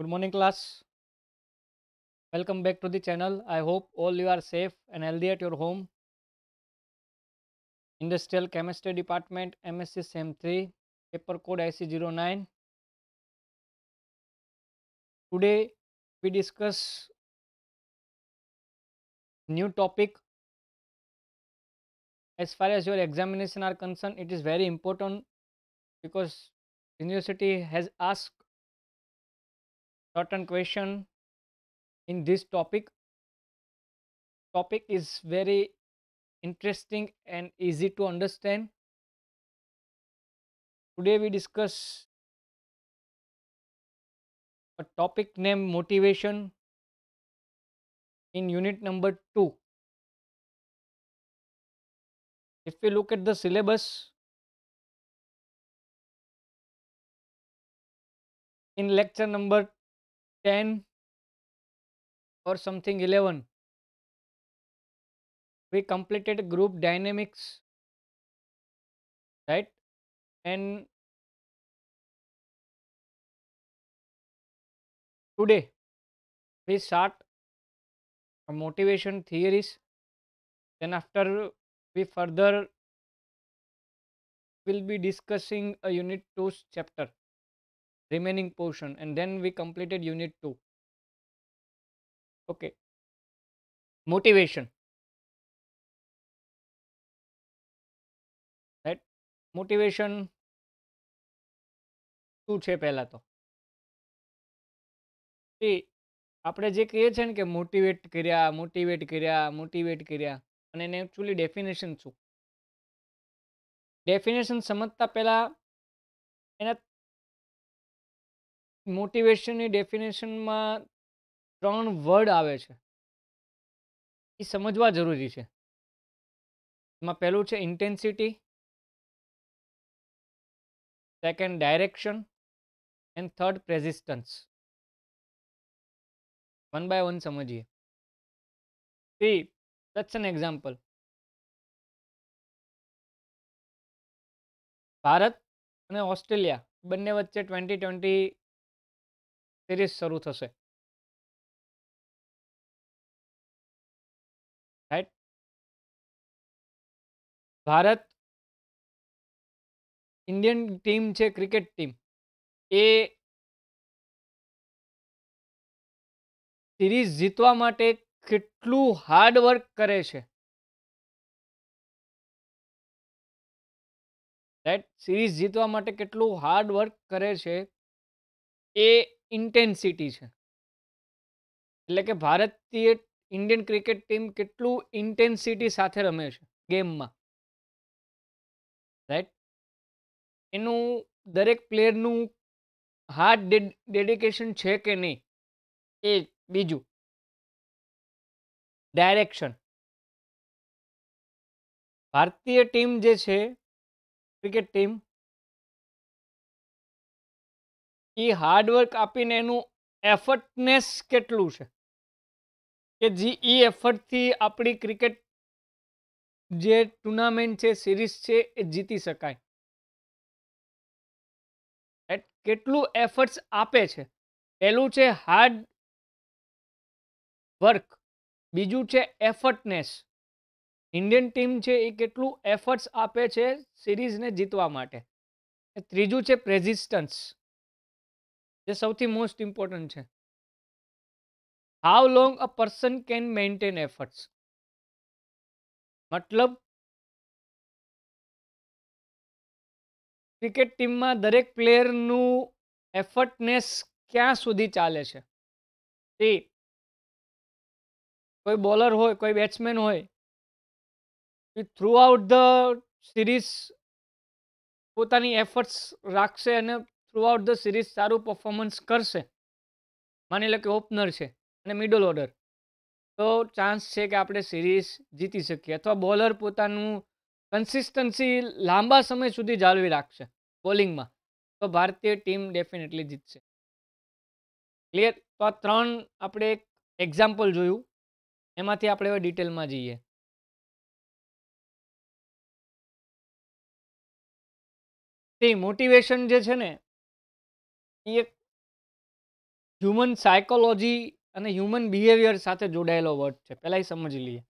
good morning class welcome back to the channel i hope all you are safe and healthy at your home industrial chemistry department msc sem 3 paper code ic09 today we discuss new topic as far as your examination are concerned it is very important because university has asked certain question in this topic topic is very interesting and easy to understand today we discuss a topic named motivation in unit number 2 if we look at the syllabus in lecture number 10 or something 11 we completed group dynamics right and today we start motivation theories then after we further will be discussing a unit 2 chapter remaining portion and then we completed unit 2 okay motivation right motivation શું છે પહેલા તો એ આપણે જે કહીએ છીએ ને કે મોટિવેટ કર્યા મોટિવેટ કર્યા મોટિવેટ કર્યા અને એને એકચ્યુઅલી ડેફિનેશન શું ડેફિનેશન સમજતા પહેલાં એના મોટિવેશનની ડેફિનેશનમાં ત્રણ વર્ડ આવે છે એ સમજવા જરૂરી છે એમાં પહેલું છે intensity second direction and third persistence one by one સમજીએ see that's an example Bharat અને ઓસ્ટ્રેલિયા બંને વચ્ચે ટ્વેન્ટી ટ્વેન્ટી સિરીઝ શરૂ થશે રાઈટ ભારત ઇન્ડિયન ટીમ છે ક્રિકેટ ટીમ એ સિરીઝ જીતવા માટે કેટલું હાર્ડવર્ક કરે છે રાઈટ સિરીઝ જીતવા માટે કેટલું હાર્ડવર્ક કરે છે એ ઇન્ટેન્સિટી છે એટલે કે ભારતીય ઇન્ડિયન ક્રિકેટ ટીમ કેટલું ઇન્ટેન્સિટી સાથે રમે છે ગેમમાં રાઈટ એનું દરેક પ્લેયરનું હાર્ડ ડેડિકેશન છે કે નહીં એ બીજું ડાયરેક્શન ભારતીય ટીમ જે છે ક્રિકેટ ટીમ એ હાર્ડવર્ક આપીને એનું એફર્ટનેસ કેટલું છે કે જે એ એફર્ટથી આપણી ક્રિકેટ જે ટુર્નામેન્ટ છે સિરીઝ છે એ જીતી શકાય એટ કેટલું એફર્ટ્સ આપે છે પહેલું છે હાર્ડ વર્ક બીજું છે એફર્ટનેસ ઇન્ડિયન ટીમ છે એ કેટલું એફર્ટ્સ આપે છે સિરીઝને જીતવા માટે ત્રીજું છે પ્રેઝિસ્ટન્સ જે સૌથી મોસ્ટ ઇમ્પોર્ટન્ટ છે how long a person can maintain efforts મતલબ ક્રિકેટ ટીમમાં દરેક પ્લેયરનું એફર્ટનેસ ક્યાં સુધી ચાલે છે તે કોઈ બોલર હોય કોઈ બેટ્સમેન હોય થ્રુ આઉટ ધ સિરીઝ પોતાની એફર્ટ્સ રાખશે અને થ્રુઆઉટ ધ સિરીઝ સારું પરફોર્મન્સ કરશે માની લો કે ઓપનર છે અને મિડલ ઓર્ડર તો ચાન્સ છે કે આપણે સિરીઝ જીતી શકીએ અથવા બોલર પોતાનું કન્સિસ્ટન્સી લાંબા સમય સુધી જાળવી રાખશે બોલિંગમાં તો ભારતીય ટીમ ડેફિનેટલી જીતશે ક્લિયર તો આ ત્રણ આપણે એક એક્ઝામ્પલ જોયું એમાંથી આપણે હવે ડિટેલમાં જઈએ તે મોટિવેશન જે છે ને એ એક હ્યુમન સાયકોલોજી અને હ્યુમન બિહેવિયર સાથે જોડાયેલો વર્ડ છે પહેલાં સમજી લઈએ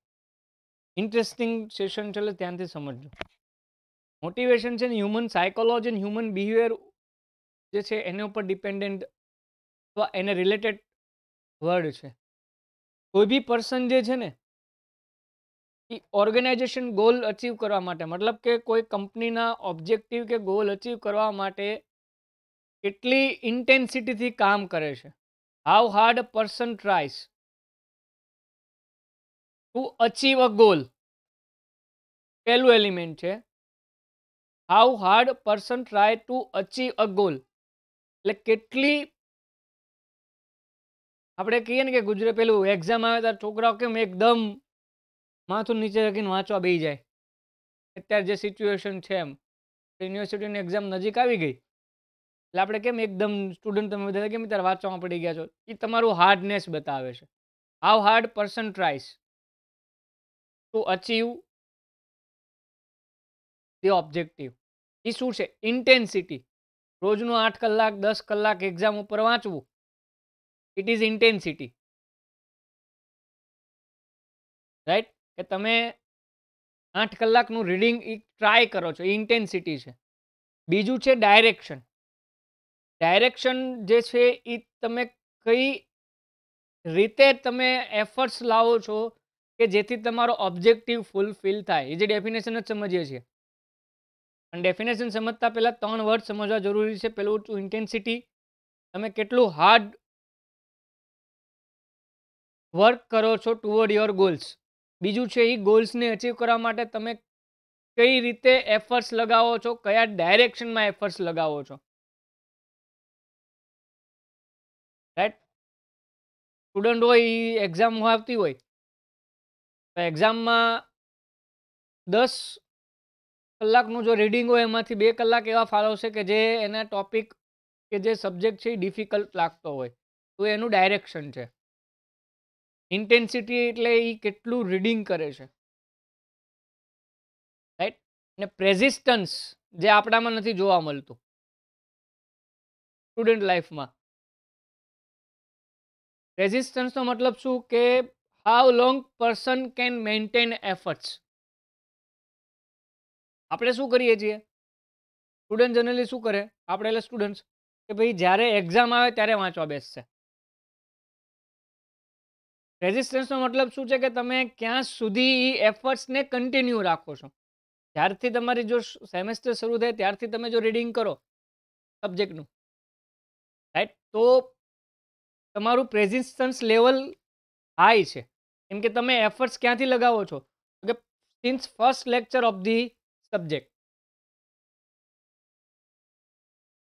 ઇન્ટરેસ્ટિંગ સેશન છે એટલે ત્યાંથી સમજજો મોટિવેશન છે ને હ્યુમન સાયકોલોજી અને હ્યુમન બિહેવિયર જે છે એના ઉપર ડિપેન્ડન્ટ અથવા એને રિલેટેડ વર્ડ છે કોઈ બી પર્સન જે છે ને એ ઓર્ગેનાઇઝેશન ગોલ અચીવ કરવા માટે મતલબ કે કોઈ કંપનીના ઓબ્જેક્ટિવ કે ગોલ અચીવ કરવા માટે કેટલી ઇન્ટેન્સિટીથી કામ કરે છે how hard person tries to achieve a goal પહેલું એલિમેન્ટ છે how hard person try to achieve a goal એટલે કેટલી આપણે કહીએ ને કે ગુજરાત પેલું એક્ઝામ આવે ત્યારે છોકરાઓ કેમ એકદમ માથું નીચે રાખીને વાંચવા બેસી જાય અત્યારે જે સિચ્યુએશન છે એમ યુનિવર્સિટીની એક્ઝામ નજીક આવી ગઈ એટલે આપણે કેમ એકદમ સ્ટુડન્ટ તમે બધા કેમ ત્યારે વાંચવામાં પડી ગયા છો એ તમારું હાર્ડનેસ બતાવે છે how hard person tries to achieve the objective એ શું છે ઇન્ટેન્સિટી રોજનું આઠ કલાક દસ કલાક એક્ઝામ ઉપર વાંચવું ઇટ ઇઝ ઇન્ટેન્સિટી રાઈટ કે તમે આઠ કલાકનું રીડિંગ એ ટ્રાય કરો છો ઇન્ટેન્સિટી છે બીજું છે ડાયરેક્શન ડાયરેક્શન જે છે એ તમે કઈ રીતે તમે એફર્ટ્સ લાવો છો કે જેથી તમારો ઓબ્જેક્ટિવ ફૂલફિલ થાય એ જે ડેફિનેશન જ સમજીએ છીએ અને ડેફિનેશન સમજતા પહેલાં ત્રણ વર્ડ સમજવા જરૂરી છે પેલું ટુ ઇન્ટેન્સિટી તમે કેટલું હાર્ડ વર્ક કરો છો ટુવર્ડ યોર ગોલ્સ બીજું છે એ ગોલ્સને અચીવ કરવા માટે તમે કઈ રીતે એફર્ટ્સ લગાવો છો કયા ડાયરેક્શનમાં એફર્ટ્સ લગાવો છો સ્ટુડન્ટ હોય એ એક્ઝામ આવતી હોય તો એક્ઝામમાં દસ કલાકનું જો રીડિંગ હોય એમાંથી બે કલાક એવા ફાળવશે કે જે એના ટોપિક કે જે સબ્જેક્ટ છે એ ડિફિકલ્ટ લાગતો હોય તો એનું ડાયરેક્શન છે ઇન્ટેન્સિટી એટલે એ કેટલું રીડિંગ કરે છે રાઈટ અને પ્રેઝિસ્ટન્સ જે આપણામાં નથી જોવા મળતું સ્ટુડન્ટ લાઈફમાં રેઝિસ્ટન્સનો મતલબ શું કે how long person can maintain efforts આપણે શું કરીએ છીએ સ્ટુડન્ટ જનરલી શું કરે આપણે એટલે સ્ટુડન્ટ્સ કે ભાઈ જ્યારે એક્ઝામ આવે ત્યારે વાંચવા બેસશે રેઝિસ્ટન્સનો મતલબ શું છે કે તમે ક્યાં સુધી એ એફર્ટ્સને કન્ટિન્યુ રાખો છો જ્યારથી તમારી જો સેમેસ્ટર શરૂ થાય ત્યારથી તમે જો રીડિંગ કરો સબ્જેક્ટનું રાઈટ તો તમારું પ્રેઝિસ્ટન્સ લેવલ હાઈ છે કેમ કે તમે એફર્ટ્સ ક્યાંથી લગાવો છો કે since first lecture of the subject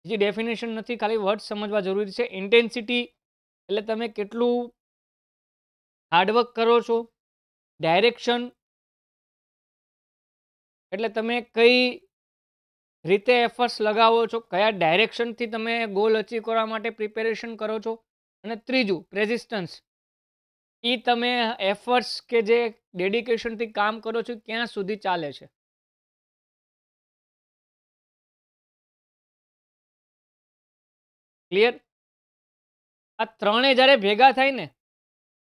બીજી ડેફિનેશન નથી ખાલી વર્ડ સમજવા જરૂરી છે ઇન્ટેન્સિટી એટલે તમે કેટલું હાર્ડવર્ક કરો છો ડાયરેક્શન એટલે તમે કઈ રીતે એફર્ટ્સ લગાવો છો કયા ડાયરેક્શનથી તમે ગોલ અચીવ કરવા માટે પ્રિપેરેશન કરો છો અને ત્રીજું રેઝિસ્ટન્સ એ તમે એફર્ટ્સ કે જે ડેડિકેશનથી કામ કરો છો ક્યાં સુધી ચાલે છે ક્લિયર આ ત્રણે જ્યારે ભેગા થાય ને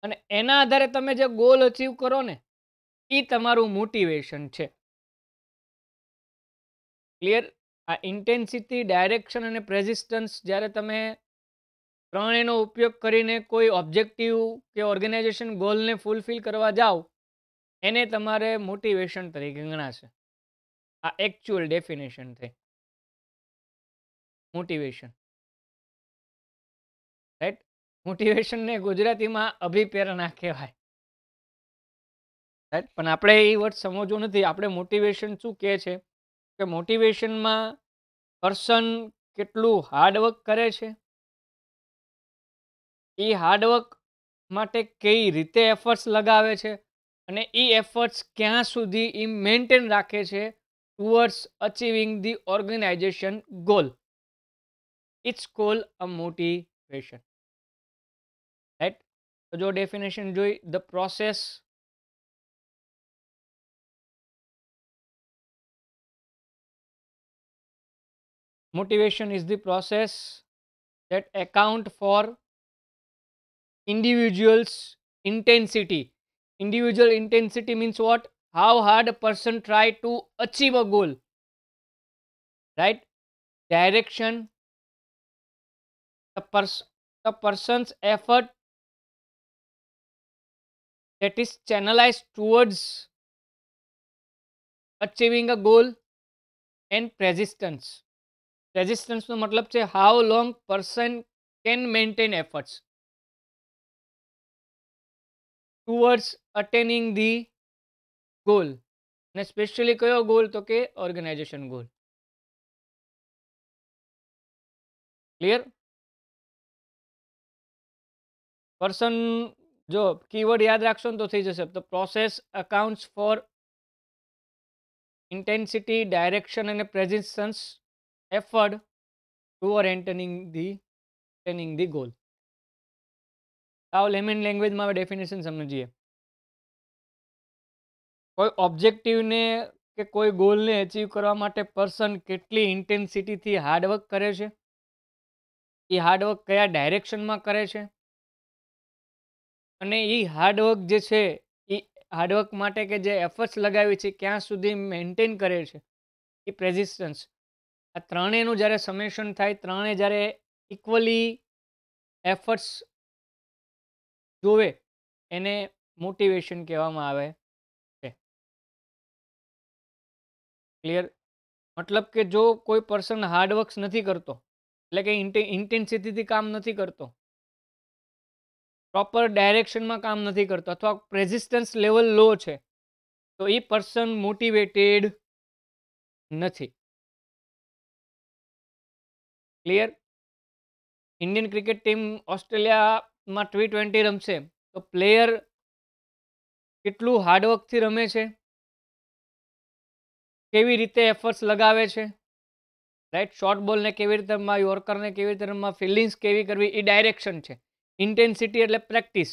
અને એના આધારે તમે જે ગોલ અચીવ કરો ને એ તમારું મોટિવેશન છે ક્લિયર આ ઇન્ટેન્સિટી ડાયરેક્શન અને પ્રેઝિસ્ટન્સ જ્યારે તમે ત્રણ ઉપયોગ કરીને કોઈ ઓબ્જેક્ટિવ કે ઓર્ગેનાઇઝેશન ગોલને ફૂલફિલ કરવા જાઓ એને તમારે મોટિવેશન તરીકે ગણાશે આ એકચ્યુઅલ ડેફિનેશન થઈ મોટિવેશન રાઈટ મોટિવેશનને ગુજરાતીમાં અભિપ્રેરણા કહેવાય રાઈટ પણ આપણે એ વર્ડ સમજવું નથી આપણે મોટિવેશન શું કહે છે કે મોટિવેશનમાં પર્સન કેટલું હાર્ડવર્ક કરે છે એ હાર્ડવર્ક માટે કઈ રીતે એફર્ટ્સ લગાવે છે અને એ એફર્ટ્સ ક્યાં સુધી એ મેન્ટેન રાખે છે towards achieving the organisation goal it's call a motivation right તો જો ડેફિનેશન જોઈ the process motivation is the process that account for individual's intensity. Individual intensity means what? How hard a person try to achieve a goal. Right? Direction. The, pers the person's effort that is channelized towards achieving a goal and persistence. Resistance નો મતલબ how long person can maintain efforts. Towards attaining the goal ने specially क्यों goal तो के organisation goal clear person जो keyword याद रखो तो थी जैसे तो process accounts for intensity direction and persistence effort towards attaining the attaining the goal આવો લેમેન લેંગ્વેજમાં હવે ડેફિનેશન સમજીએ કોઈ ઓબ્જેક્ટિવને કે કોઈ ગોલને અચીવ કરવા માટે પર્સન કેટલી ઇન્ટેન્સિટીથી હાર્ડવર્ક કરે છે એ હાર્ડવર્ક કયા ડાયરેક્શનમાં કરે છે અને એ હાર્ડવર્ક જે છે એ હાર્ડવર્ક માટે કે જે એફર્ટ્સ લગાવી છે ક્યાં સુધી મેન્ટેન કરે છે એ પ્રેઝિસ્ટન્સ આ ત્રણેયનું જ્યારે સમેશન થાય ત્રણે જ્યારે ઇક્વલી એફર્ટ્સ જોવે એને મોટિવેશન કહેવામાં આવે છે ક્લિયર મતલબ કે જો કોઈ પર્સન હાર્ડવર્ક્સ નથી કરતો એટલે કે ઇન્ટેન્સિટીથી કામ નથી કરતો પ્રોપર ડાયરેક્શનમાં કામ નથી કરતો અથવા પ્રેઝિસ્ટન્સ લેવલ લો છે તો એ પર્સન મોટિવેટેડ નથી clear Indian cricket team Australia માં ટી ટ્વેન્ટી રમશે તો પ્લેયર કેટલું હાર્ડવર્કથી રમે છે કેવી રીતે એફર્ટ્સ લગાવે છે રાઈટ શોર્ટ બોલને કેવી રીતે રમવા યોર્કરને કેવી રીતે રમવા ફિલિંગ્સ કેવી કરવી એ ડાયરેક્શન છે ઇન્ટેન્સિટી એટલે પ્રેક્ટિસ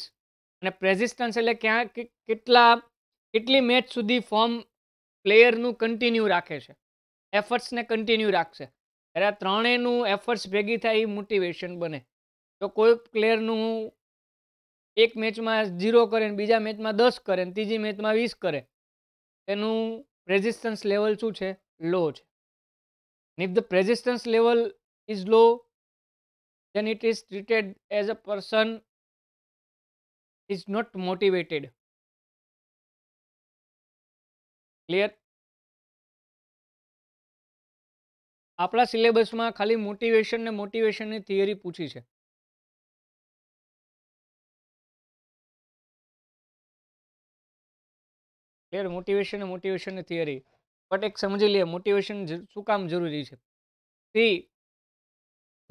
અને પ્રેઝિસ્ટન્સ એટલે ક્યાં કેટલા કેટલી મેચ સુધી ફોર્મ પ્લેયરનું કન્ટિન્યુ રાખે છે એફર્ટ્સને કન્ટિન્યુ રાખશે ત્યારે આ ત્રણેયનું એફર્ટ્સ ભેગી થાય એ મોટિવેશન બને તો કોઈ પ્લેયરનું એક મેચમાં ઝીરો કરે ને બીજા મેચમાં દસ કરે ને ત્રીજી મેચમાં વીસ કરે એનું રેઝિસ્ટન્સ લેવલ શું છે લો છે if the persistence level is low then it is treated as a person is not motivated clear આપણા સિલેબસમાં ખાલી મોટિવેશન ને મોટિવેશનની થિયરી પૂછી છે clear motivation motivation theory but એક સમજી લઈએ મોટિવેશન શું કામ જરૂરી છે સી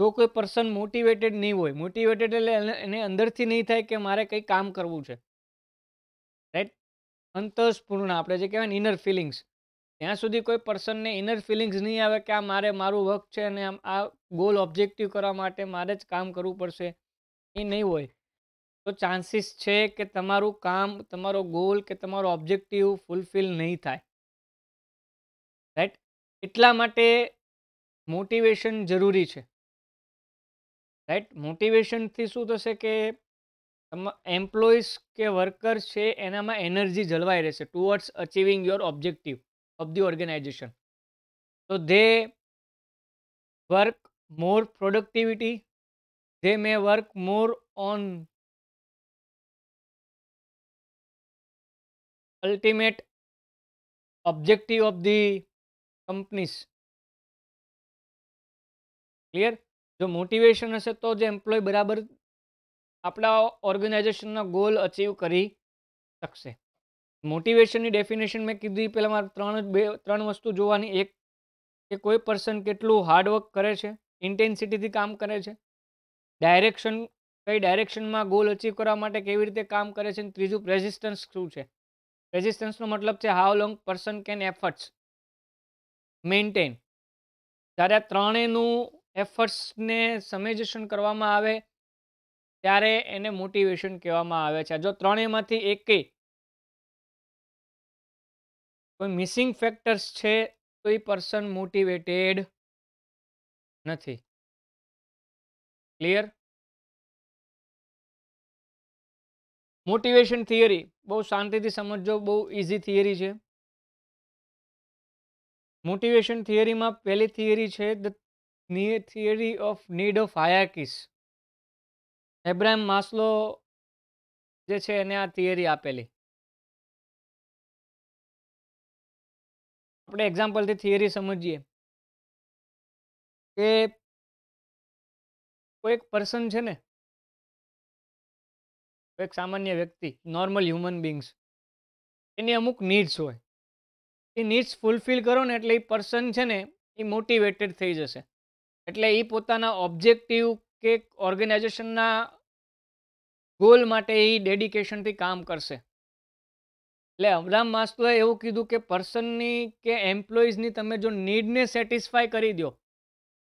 જો કોઈ પર્સન મોટિવેટેડ નહીં હોય મોટિવેટેડ એટલે એને અંદરથી નહીં થાય કે મારે કંઈ કામ કરવું છે રાઈટ અંતસ્પૂર્ણ આપણે જે કહેવાય ઇનર ફિલિંગ્સ ત્યાં સુધી કોઈ પર્સનને ઇનર ફિલિંગ્સ નહીં આવે કે આ મારે મારું વર્ક છે અને આમ આ ગોલ ઓબ્જેક્ટિવ કરવા માટે મારે જ કામ કરવું પડશે એ નહીં હોય તો ચાન્સીસ છે કે તમારું કામ તમારો ગોલ કે તમારો ઓબ્જેક્ટિવ ફૂલફિલ નહીં થાય રાઈટ એટલા માટે મોટિવેશન જરૂરી છે રાઈટ મોટિવેશનથી શું થશે કે એમ્પ્લોઈઝ કે વર્કર્સ છે એનામાં એનર્જી જળવાઈ રહેશે towards achieving your objective of the organisation તો they work more productivity they may work more on ultimate objective of the companies clear જો મોટિવેશન હશે તો જે એમ્પ્લોય બરાબર આપણા ઓર્ગેનાઇઝેશનનો ગોલ અચીવ કરી શકશે મોટિવેશનની ડેફિનેશન મેં કીધી પહેલાં મારે ત્રણ બે ત્રણ વસ્તુ જોવાની એક કે કોઈ પર્સન કેટલું હાર્ડવર્ક કરે છે ઇન્ટેન્સિટીથી કામ કરે છે ડાયરેક્શન કઈ ડાયરેક્શનમાં ગોલ અચીવ કરવા માટે કેવી રીતે કામ કરે છે અને ત્રીજું રેઝિસ્ટન્સ શું છે રેઝિસ્ટન્સનો મતલબ છે how long person can efforts maintain જ્યારે આ ત્રણેયનું એફર્ટ્સને સમેજેશન કરવામાં આવે ત્યારે એને મોટિવેશન કહેવામાં આવે છે જો ત્રણેયમાંથી એકેય કોઈ મિસિંગ ફેક્ટર્સ છે તો એ પર્સન મોટિવેટેડ નથી ક્લિયર મોટિવેશન થિયરી બહુ શાંતિથી સમજજો બહુ ઇઝી થિયરી છે મોટિવેશન થિયરીમાં પહેલી થિયરી છે the theory of need of hierarchies Abraham Maslow જે છે એને આ થિયરી આપેલી આપણે એક્ઝામ્પલથી થિયરી સમજીએ કે કોઈક પર્સન છે ને એક સામાન્ય વ્યક્તિ નોર્મલ હ્યુમન બિંગ્સ એની અમુક નીડ્સ હોય એ નીડ્સ ફૂલફિલ કરો ને એટલે એ પર્સન છે ને એ મોટિવેટેડ થઈ જશે એટલે એ પોતાના ઓબ્જેક્ટિવ કે ઓર્ગેનાઇઝેશનના ગોલ માટે એ ડેડિકેશનથી કામ કરશે એટલે અબ્રામ માસ્લોએ એવું કીધું કે પર્સનની કે એમ્પ્લોઈઝની તમે જો નીડને સેટિસ્ફાય કરી દો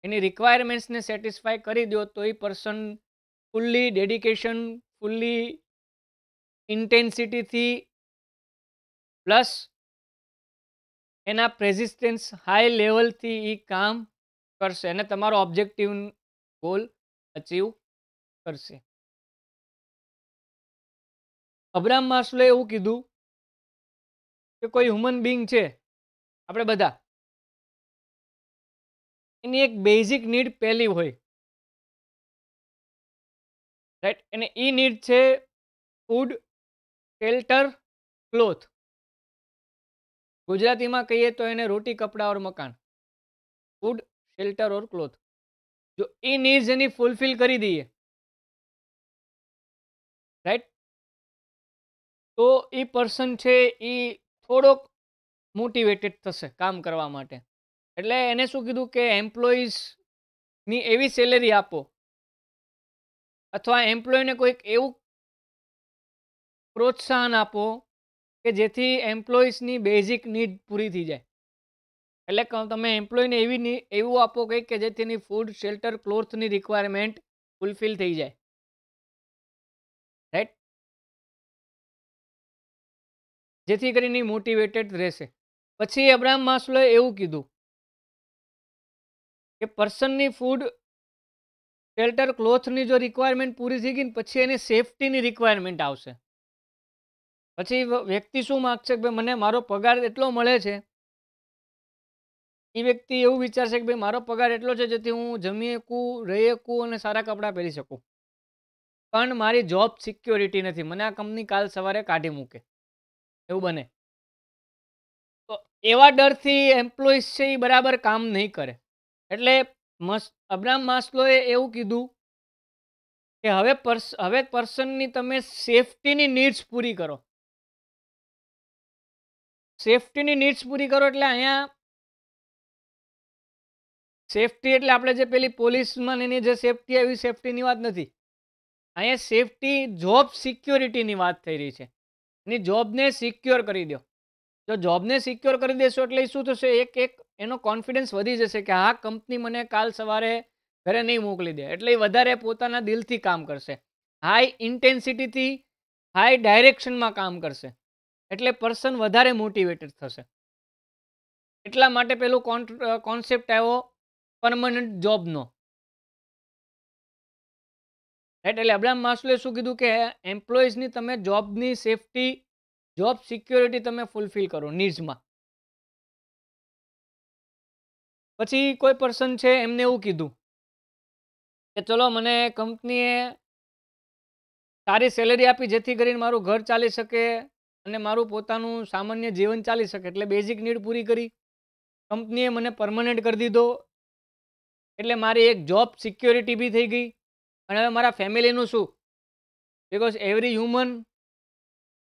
એની રિક્વાયરમેન્ટ્સને સેટિસ્ફાય કરી દો તો એ પર્સન ફૂલ્લી ડેડિકેશન ફૂલ્લી ઇન્ટેન્સિટીથી પ્લસ એના પ્રેઝિસ્ટન્સ હાઈ લેવલથી એ કામ કરશે અને તમારો ઓબ્જેક્ટિવ ગોલ અચીવ કરશે અબ્રામ માર્સલે એવું કીધું કે કોઈ હ્યુમન બિંગ છે આપણે બધા એની એક બેઝિક નીડ પહેલી હોય રાઈટ એને ઈ નીડ છે ફૂડ શેલ્ટર ક્લોથ ગુજરાતીમાં કહીએ તો એને રોટી કપડાં ઓર મકાન ફૂડ શેલ્ટર ઓર ક્લોથ જો એ નીડ્સ એની ફૂલફિલ કરી દઈએ રાઈટ તો એ પર્સન છે એ થોડોક મોટિવેટેડ થશે કામ કરવા માટે એટલે એને શું કીધું કે એમ્પ્લોઈઝની એવી સેલેરી આપો અથવા એમ્પ્લોયને કોઈક એવું પ્રોત્સાહન આપો કે જેથી એમ્પ્લોઈઝની બેઝિક નીડ પૂરી થઈ જાય એટલે તમે એમ્પ્લોયને એવી એવું આપો કંઈક કે જેથી એની ફૂડ શેલ્ટર ક્લોથની રિક્વાયરમેન્ટ ફૂલફિલ થઈ જાય રાઈટ જેથી કરીને મોટિવેટેડ રહેશે પછી અબ્રાહમ માસ્લોએ એવું કીધું કે પર્સનની ફૂડ શેલ્ટર ક્લોથની જો રિક્વાયરમેન્ટ પૂરી થઈ ગઈ પછી એની સેફટીની રિક્વાયરમેન્ટ આવશે પછી વ્યક્તિ શું માગશે કે ભાઈ મને મારો પગાર એટલો મળે છે એ વ્યક્તિ એવું વિચારશે કે ભાઈ મારો પગાર એટલો છે જેથી હું જમી શકું રહી શકું અને સારા કપડાં પહેરી શકું પણ મારી જોબ સિક્યોરિટી નથી મને આ કંપની કાલ સવારે કાઢી મૂકે એવું બને તો એવા ડરથી એમ્પ્લોઈઝ છે એ બરાબર કામ નહીં કરે એટલે મસ અબ્રામ માસ્લોએ એવું કીધું કે હવે પર્સ હવે પર્સનની તમે સેફટીની નીડ્સ પૂરી કરો સેફ્ટીની નીડ્સ પૂરી કરો એટલે અહીંયા સેફ્ટી એટલે આપણે જે પેલી પોલીસમાં એની જે સેફટી આવી સેફટીની વાત નથી અહીંયા સેફ્ટી જોબ સિક્યોરિટીની વાત થઈ રહી છે એની જોબને સિક્યોર કરી દો જો જોબને સિક્યોર કરી દેશો એટલે શું થશે એક એક એનો કોન્ફિડન્સ વધી જશે કે હા કંપની મને કાલ સવારે ઘરે નહીં મોકલી દે એટલે એ વધારે પોતાના દિલથી કામ કરશે હાઈ ઇન્ટેન્સિટીથી હાઈ ડાયરેક્શનમાં કામ કરશે એટલે પર્સન વધારે મોટિવેટેડ થશે એટલા માટે પેલો કોન્સેપ્ટ આવ્યો પરમનન્ટ જોબનો રાઈટ એટલે અબ્રાહમ માસુલે શું કીધું કે એમ્પ્લોઈઝની તમે જોબની સેફટી જોબ સિક્યોરિટી તમે ફૂલફિલ કરો નીડ્સમાં પછી કોઈ પર્સન છે એમને એવું કીધું કે ચલો મને કંપનીએ સારી સેલેરી આપી જેથી કરીને મારું ઘર ચાલી શકે અને મારું પોતાનું સામાન્ય જીવન ચાલી શકે એટલે બેઝિક નીડ પૂરી કરી કંપનીએ મને પરમનન્ટ કરી દીધો એટલે મારી એક જોબ સિક્યોરિટી બી થઈ ગઈ અને હવે મારા ફેમિલીનું શું because every human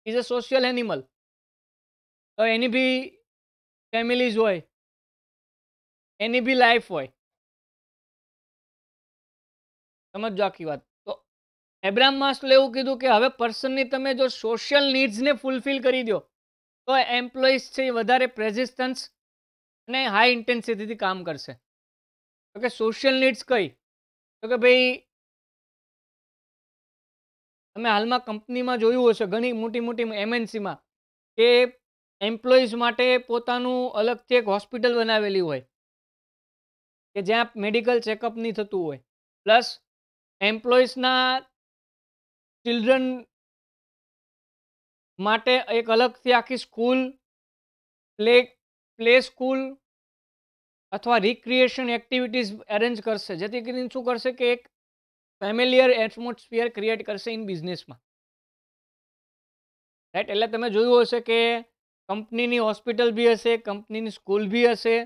is a social animal તો એની બી ફેમિલીઝ હોય એની બી લાઈફ હોય સમજો આખી વાત તો એબ્રામ માસ્ટલે એવું કીધું કે હવે પર્સનની તમે જો સોશિયલ નીડ્સને ફૂલફિલ કરી દો તો એમ્પ્લોઈઝ છે એ વધારે પ્રેઝિસ્ટન્સ અને હાઈ ઇન્ટેન્સિટીથી કામ કરશે તો કે સોશિયલ નીડ્સ કઈ તો કે ભાઈ તમે હાલમાં કંપનીમાં જોયું હશે ઘણી મોટી મોટી એમએનસીમાં કે એમ્પ્લોઈઝ માટે પોતાનું અલગથી એક હોસ્પિટલ બનાવેલી હોય કે જ્યાં મેડિકલ ચેકઅપ નહીં થતું હોય પ્લસ એમ્પ્લોઈઝના ચિલ્ડ્રન માટે એક અલગથી આખી સ્કૂલ પ્લે પ્લે સ્કૂલ અથવા રિક્રિએશન એક્ટિવિટીઝ એરેન્જ કરશે જેથી કરીને શું કરશે કે એક ફેમિલિયર એટમોસ્ફિયર ક્રિએટ કરશે ઇન બિઝનેસમાં રાઈટ એટલે તમે જોયું હશે કે કંપનીની હોસ્પિટલ બી હશે કંપનીની સ્કૂલ બી હશે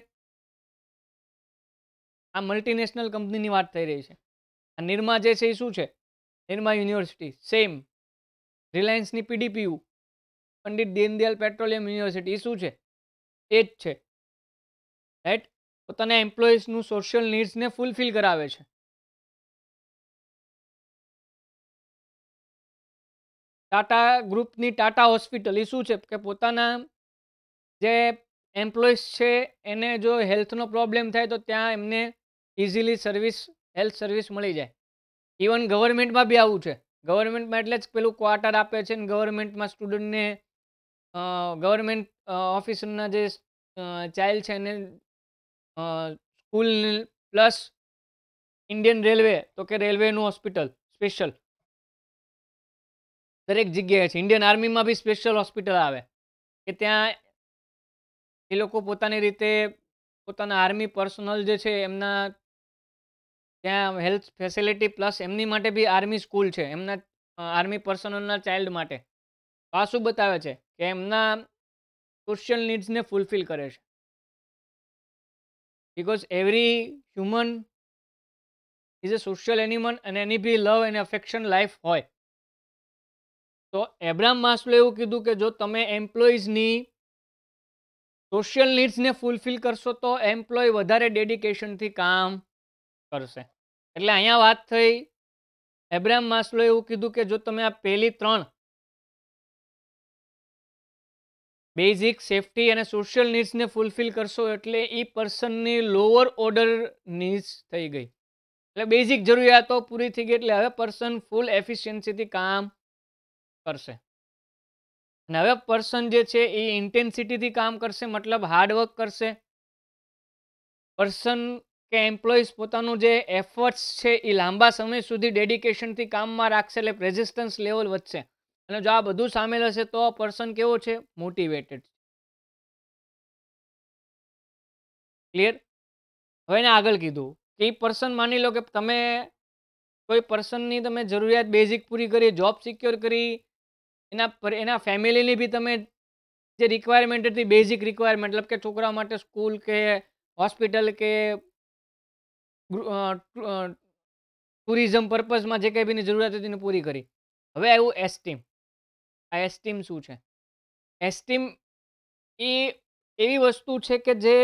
આ મલ્ટીનેશનલ કંપનીની વાત થઈ રહી છે આ નિરમા જે છે એ શું છે નિરમા યુનિવર્સિટી સેમ રિલાયન્સની PDPU Pandit Deendayal petroleum university શું છે એ જ છે રાઈટ પોતાના એમ્પ્લોઈઝનું સોશિયલ નીડ્સને ફૂલફિલ કરાવે છે ટાટા ગ્રુપની ટાટા હોસ્પિટલ એ શું છે કે પોતાના જે એમ્પ્લોઈઝ છે એને જો હેલ્થનો પ્રોબ્લેમ થાય તો ત્યાં એમને ઇઝીલી સર્વિસ હેલ્થ સર્વિસ મળી જાય ઇવન ગવર્મેન્ટમાં બી આવું છે ગવર્મેન્ટમાં એટલે જ પેલું ક્વાર્ટર આપે છે ને ગવર્મેન્ટમાં સ્ટુડન્ટને ગવર્મેન્ટ ઓફિસરના જે ચાઇલ્ડ છે એને સ્કૂલ પ્લસ ઇન્ડિયન રેલવે તો કે રેલવેનું હોસ્પિટલ સ્પેશિયલ દરેક જગ્યાએ છે ઇન્ડિયન આર્મીમાં બી સ્પેશિયલ હોસ્પિટલ આવે કે ત્યાં એ લોકો પોતાની રીતે પોતાના આર્મી પર્સનલ જે છે એમના ત્યાં હેલ્થ ફેસિલિટી પ્લસ એમની માટે બી આર્મી સ્કૂલ છે એમના આર્મી પર્સનલના ચાઇલ્ડ માટે આ શું બતાવે છે કે એમના સોશિયલ નીડ્સને ફૂલફિલ કરે છે because every human is a social animal અને એની બી લવ એન્ડ અફેક્શન લાઈફ હોય તો એબ્રામ માસ્લો એવું કીધું કે જો તમે એમ્પ્લોઈઝની સોશિયલ નીડ્સને ફૂલફિલ કરશો તો એમ્પ્લોય વધારે ડેડિકેશનથી કામ કરશે એટલે અહીંયા વાત થઈ એબ્રાહમ માસ્લો એવું કીધું કે જો તમે આ પહેલી ત્રણ બેઝિક સેફટી અને સોશિયલ નીડ્સને ફૂલફિલ કરશો એટલે એ પર્સનની લોઅર ઓર્ડર નીડ્સ થઈ ગઈ એટલે બેઝિક જરૂરિયાતો પૂરી થઈ ગઈ એટલે હવે પર્સન ફૂલ એફિશિયન્સીથી કામ કરશે અને હવે પર્સન જે છે એ ઇન્ટેન્સિટીથી કામ કરશે મતલબ હાર્ડવર્ક કરશે પર્સન કે એમ્પ્લોઈઝ પોતાનું જે એફર્ટ્સ છે એ લાંબા સમય સુધી ડેડિકેશનથી કામમાં રાખશે એટલે રેઝિસ્ટન્સ લેવલ વધશે અને જો આ બધું સામેલ હશે તો આ પર્સન કેવો છે મોટિવેટેડ ક્લિયર હવે એને આગળ કીધું કે એ પર્સન માની લો કે તમે કોઈ પર્સનની તમે જરૂરિયાત બેઝિક પૂરી કરી જોબ સિક્યોર કરી એના એના ફેમિલીની બી તમે જે રિક્વાયરમેન્ટ હતી બેઝિક રિક્વાયરમેન્ટ મતલબ કે છોકરા માટે સ્કૂલ કે હોસ્પિટલ કે ટુરિઝમ પર્પઝમાં જે કંઈ બીની જરૂરિયાત હતી એને પૂરી કરી હવે આવ્યું એસ્ટીમ આ એસ્ટીમ શું છે એસ્ટીમ એ એવી વસ્તુ છે કે જે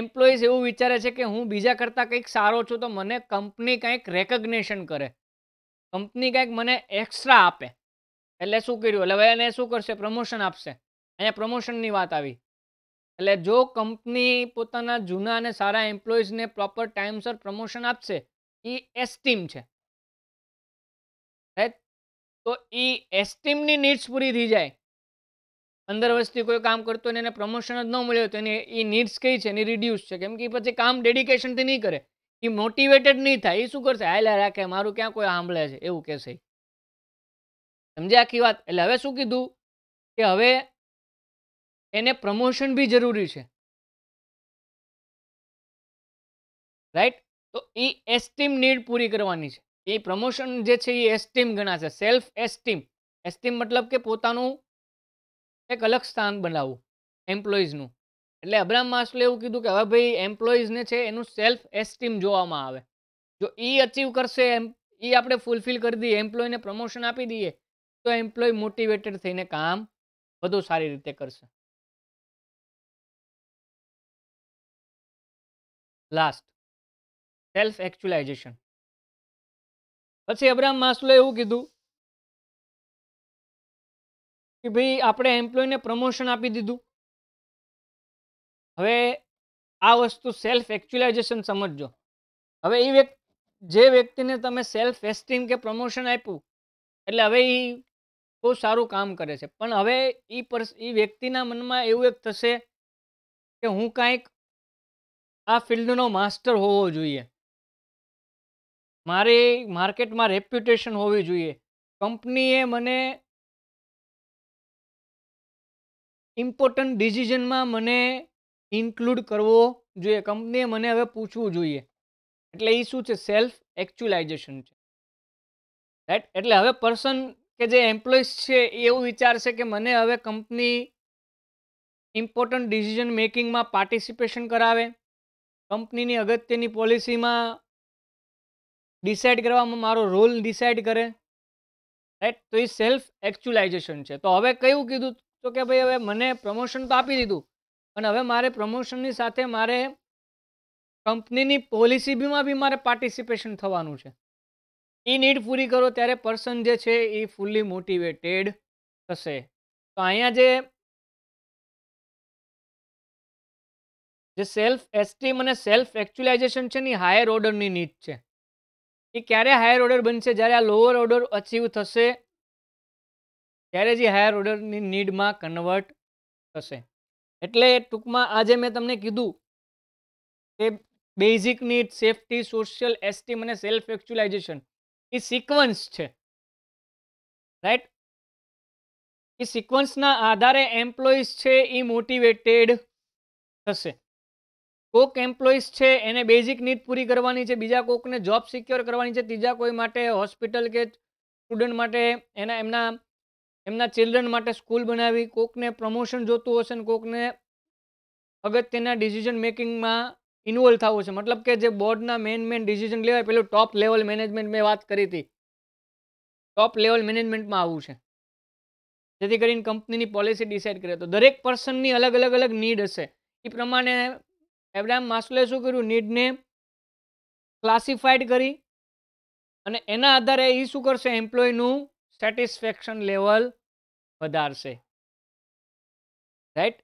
એમ્પ્લોઈઝ એવું વિચારે છે કે હું બીજા કરતાં કંઈક સારો છું તો મને કંપની કંઈક રેકગ્નેશન કરે કંપની કંઈક મને એક્સ્ટ્રા આપે એટલે શું કર્યું એટલે હવે એને શું કરશે પ્રમોશન આપશે અહીંયા પ્રમોશનની વાત આવી એટલે જો કંપની પોતાના જૂના અને સારા એમ્પ્લોઈઝને પ્રોપર ટાઈમસર પ્રમોશન આપશે એ એસ્ટીમ છે રાઈટ તો એ એસ્ટીમની નીડ્સ પૂરી થઈ જાય અંદર વર્ષથી કોઈ કામ કરતો ને એને પ્રમોશન જ ન મળ્યો તો એને એ નીડ્સ કઈ છે એની રિડ્યુસ છે કેમ કે પછી કામ ડેડિકેશનથી નહીં કરે એ મોટિવેટેડ નહીં થાય એ શું કરશે હાલ્યા રાખે મારું ક્યાં કોઈ સાંભળે છે એવું કહેશે સમજે આખી વાત એટલે હવે શું કીધું કે હવે એને પ્રમોશન બી જરૂરી છે રાઈટ તો એ એસ્ટીમ નીડ પૂરી કરવાની છે એ પ્રમોશન જે છે એ એસ્ટીમ ગણાશે સેલ્ફ એસ્ટીમ એસ્ટીમ મતલબ કે પોતાનું એક અલગ સ્થાન બનાવવું એમ્પ્લોઈઝનું એટલે અબ્રાહમ માસ્લે એવું કીધું કે હવે ભાઈ એમ્પ્લોઈઝને છે એનું સેલ્ફ એસ્ટીમ જોવામાં આવે જો એ અચીવ કરશે એમ એ આપણે ફૂલફિલ કરી દઈએ એમ્પ્લોયને પ્રમોશન આપી દઈએ તો એમ્પ્લોય મોટિવેટેડ થઈને કામ વધુ સારી રીતે કરશે લાસ્ટ સેલ્ફ એકચ્યુલાઇઝેશન પછી અબ્રાહમ માસુલે એવું કીધું કે ભાઈ આપણે એમ્પ્લોયને પ્રમોશન આપી દીધું હવે આ વસ્તુ સેલ્ફ એકચ્યુલાઇઝેશન સમજજો હવે એ જે વ્યક્તિને તમે સેલ્ફ એસ્ટીમ કે પ્રમોશન આપ્યું એટલે હવે એ બહુ સારું કામ કરે છે પણ હવે એ પર્સ એ વ્યક્તિના મનમાં એવું એક થશે કે હું કાંઈક આ ફિલ્ડનો માસ્ટર હોવો જોઈએ મારે માર્કેટમાં રેપ્યુટેશન હોવી જોઈએ કંપનીએ મને ઇમ્પોર્ટન્ટ ડિસિઝનમાં મને ઇન્ક્લુડ કરવો જોઈએ કંપનીએ મને હવે પૂછવું જોઈએ એટલે એ શું છે સેલ્ફ એકચ્યુલાઇઝેશન છે રાઈટ એટલે હવે પર્સન કે જે એમ્પ્લોઈઝ છે એ એવું વિચારશે કે મને હવે કંપની ઇમ્પોર્ટન્ટ ડિસિઝન મેકિંગમાં પાર્ટિસિપેશન કરાવે કંપનીની અગત્યની પોલિસીમાં ડિસાઇડ કરવામાં મારો રોલ ડિસાઇડ કરે રાઈટ તો એ સેલ્ફ એકચ્યુલાઇઝેશન છે તો હવે કયું કીધું તો કે ભાઈ હવે મને પ્રમોશન તો આપી દીધું અને હવે મારે પ્રમોશનની સાથે મારે કંપનીની પોલિસી બીમાં બી મારે પાર્ટિસિપેશન થવાનું છે એ નીડ પૂરી કરો ત્યારે પર્સન જે છે એ ફૂલ્લી મોટિવેટેડ થશે તો અહીંયા જે જે સેલ્ફ એસ્ટીમ અને સેલ્ફ એકચ્યુલાઇઝેશન છે ને એ હાયર ઓર્ડરની નીડ છે એ ક્યારે હાયર ઓર્ડર બનશે જ્યારે આ લોઅર ઓર્ડર અચીવ થશે ત્યારે જે હાયર ઓર્ડરની નીડમાં કન્વર્ટ થશે એટલે ટૂંકમાં આજે મેં તમને કીધું કે basic need safety social esteem અને સેલ્ફ એકચ્યુલાઇઝેશન એ સિક્વન્સ છે રાઈટ એ સિક્વન્સના આધારે એમ્પ્લોઈઝ છે એ મોટિવેટેડ થશે કોક એમ્પ્લોઈઝ છે એને બેઝિક નીડ પૂરી કરવાની છે બીજા કોકને જોબ સિક્યોર કરવાની છે ત્રીજા કોઈ માટે હોસ્પિટલ કે સ્ટુડન્ટ માટે એના એમના એમના ચિલ્ડ્રન માટે સ્કૂલ બનાવી કોકને પ્રમોશન જોતું હશે ને કોકને અગત્યના ડિસિઝન મેકિંગમાં ઇન્વોલ્વ થવું છે મતલબ કે જે બોર્ડના મેન મેન ડિસિઝન લેવાય પેલું ટોપ લેવલ મેનેજમેન્ટ મેં વાત કરી હતી ટોપ લેવલ મેનેજમેન્ટમાં આવવું છે જેથી કરીને કંપનીની પોલિસી ડિસાઇડ કરે તો દરેક પર્સનની અલગ અલગ અલગ નીડ હશે એ પ્રમાણે એબ્રાહમ માસ્લે શું કર્યું નીડને ક્લાસિફાઈડ કરી અને એના આધારે એ શું કરશે એમ્પ્લોયનું સેટિસ્ફેક્શન લેવલ વધારશે રાઈટ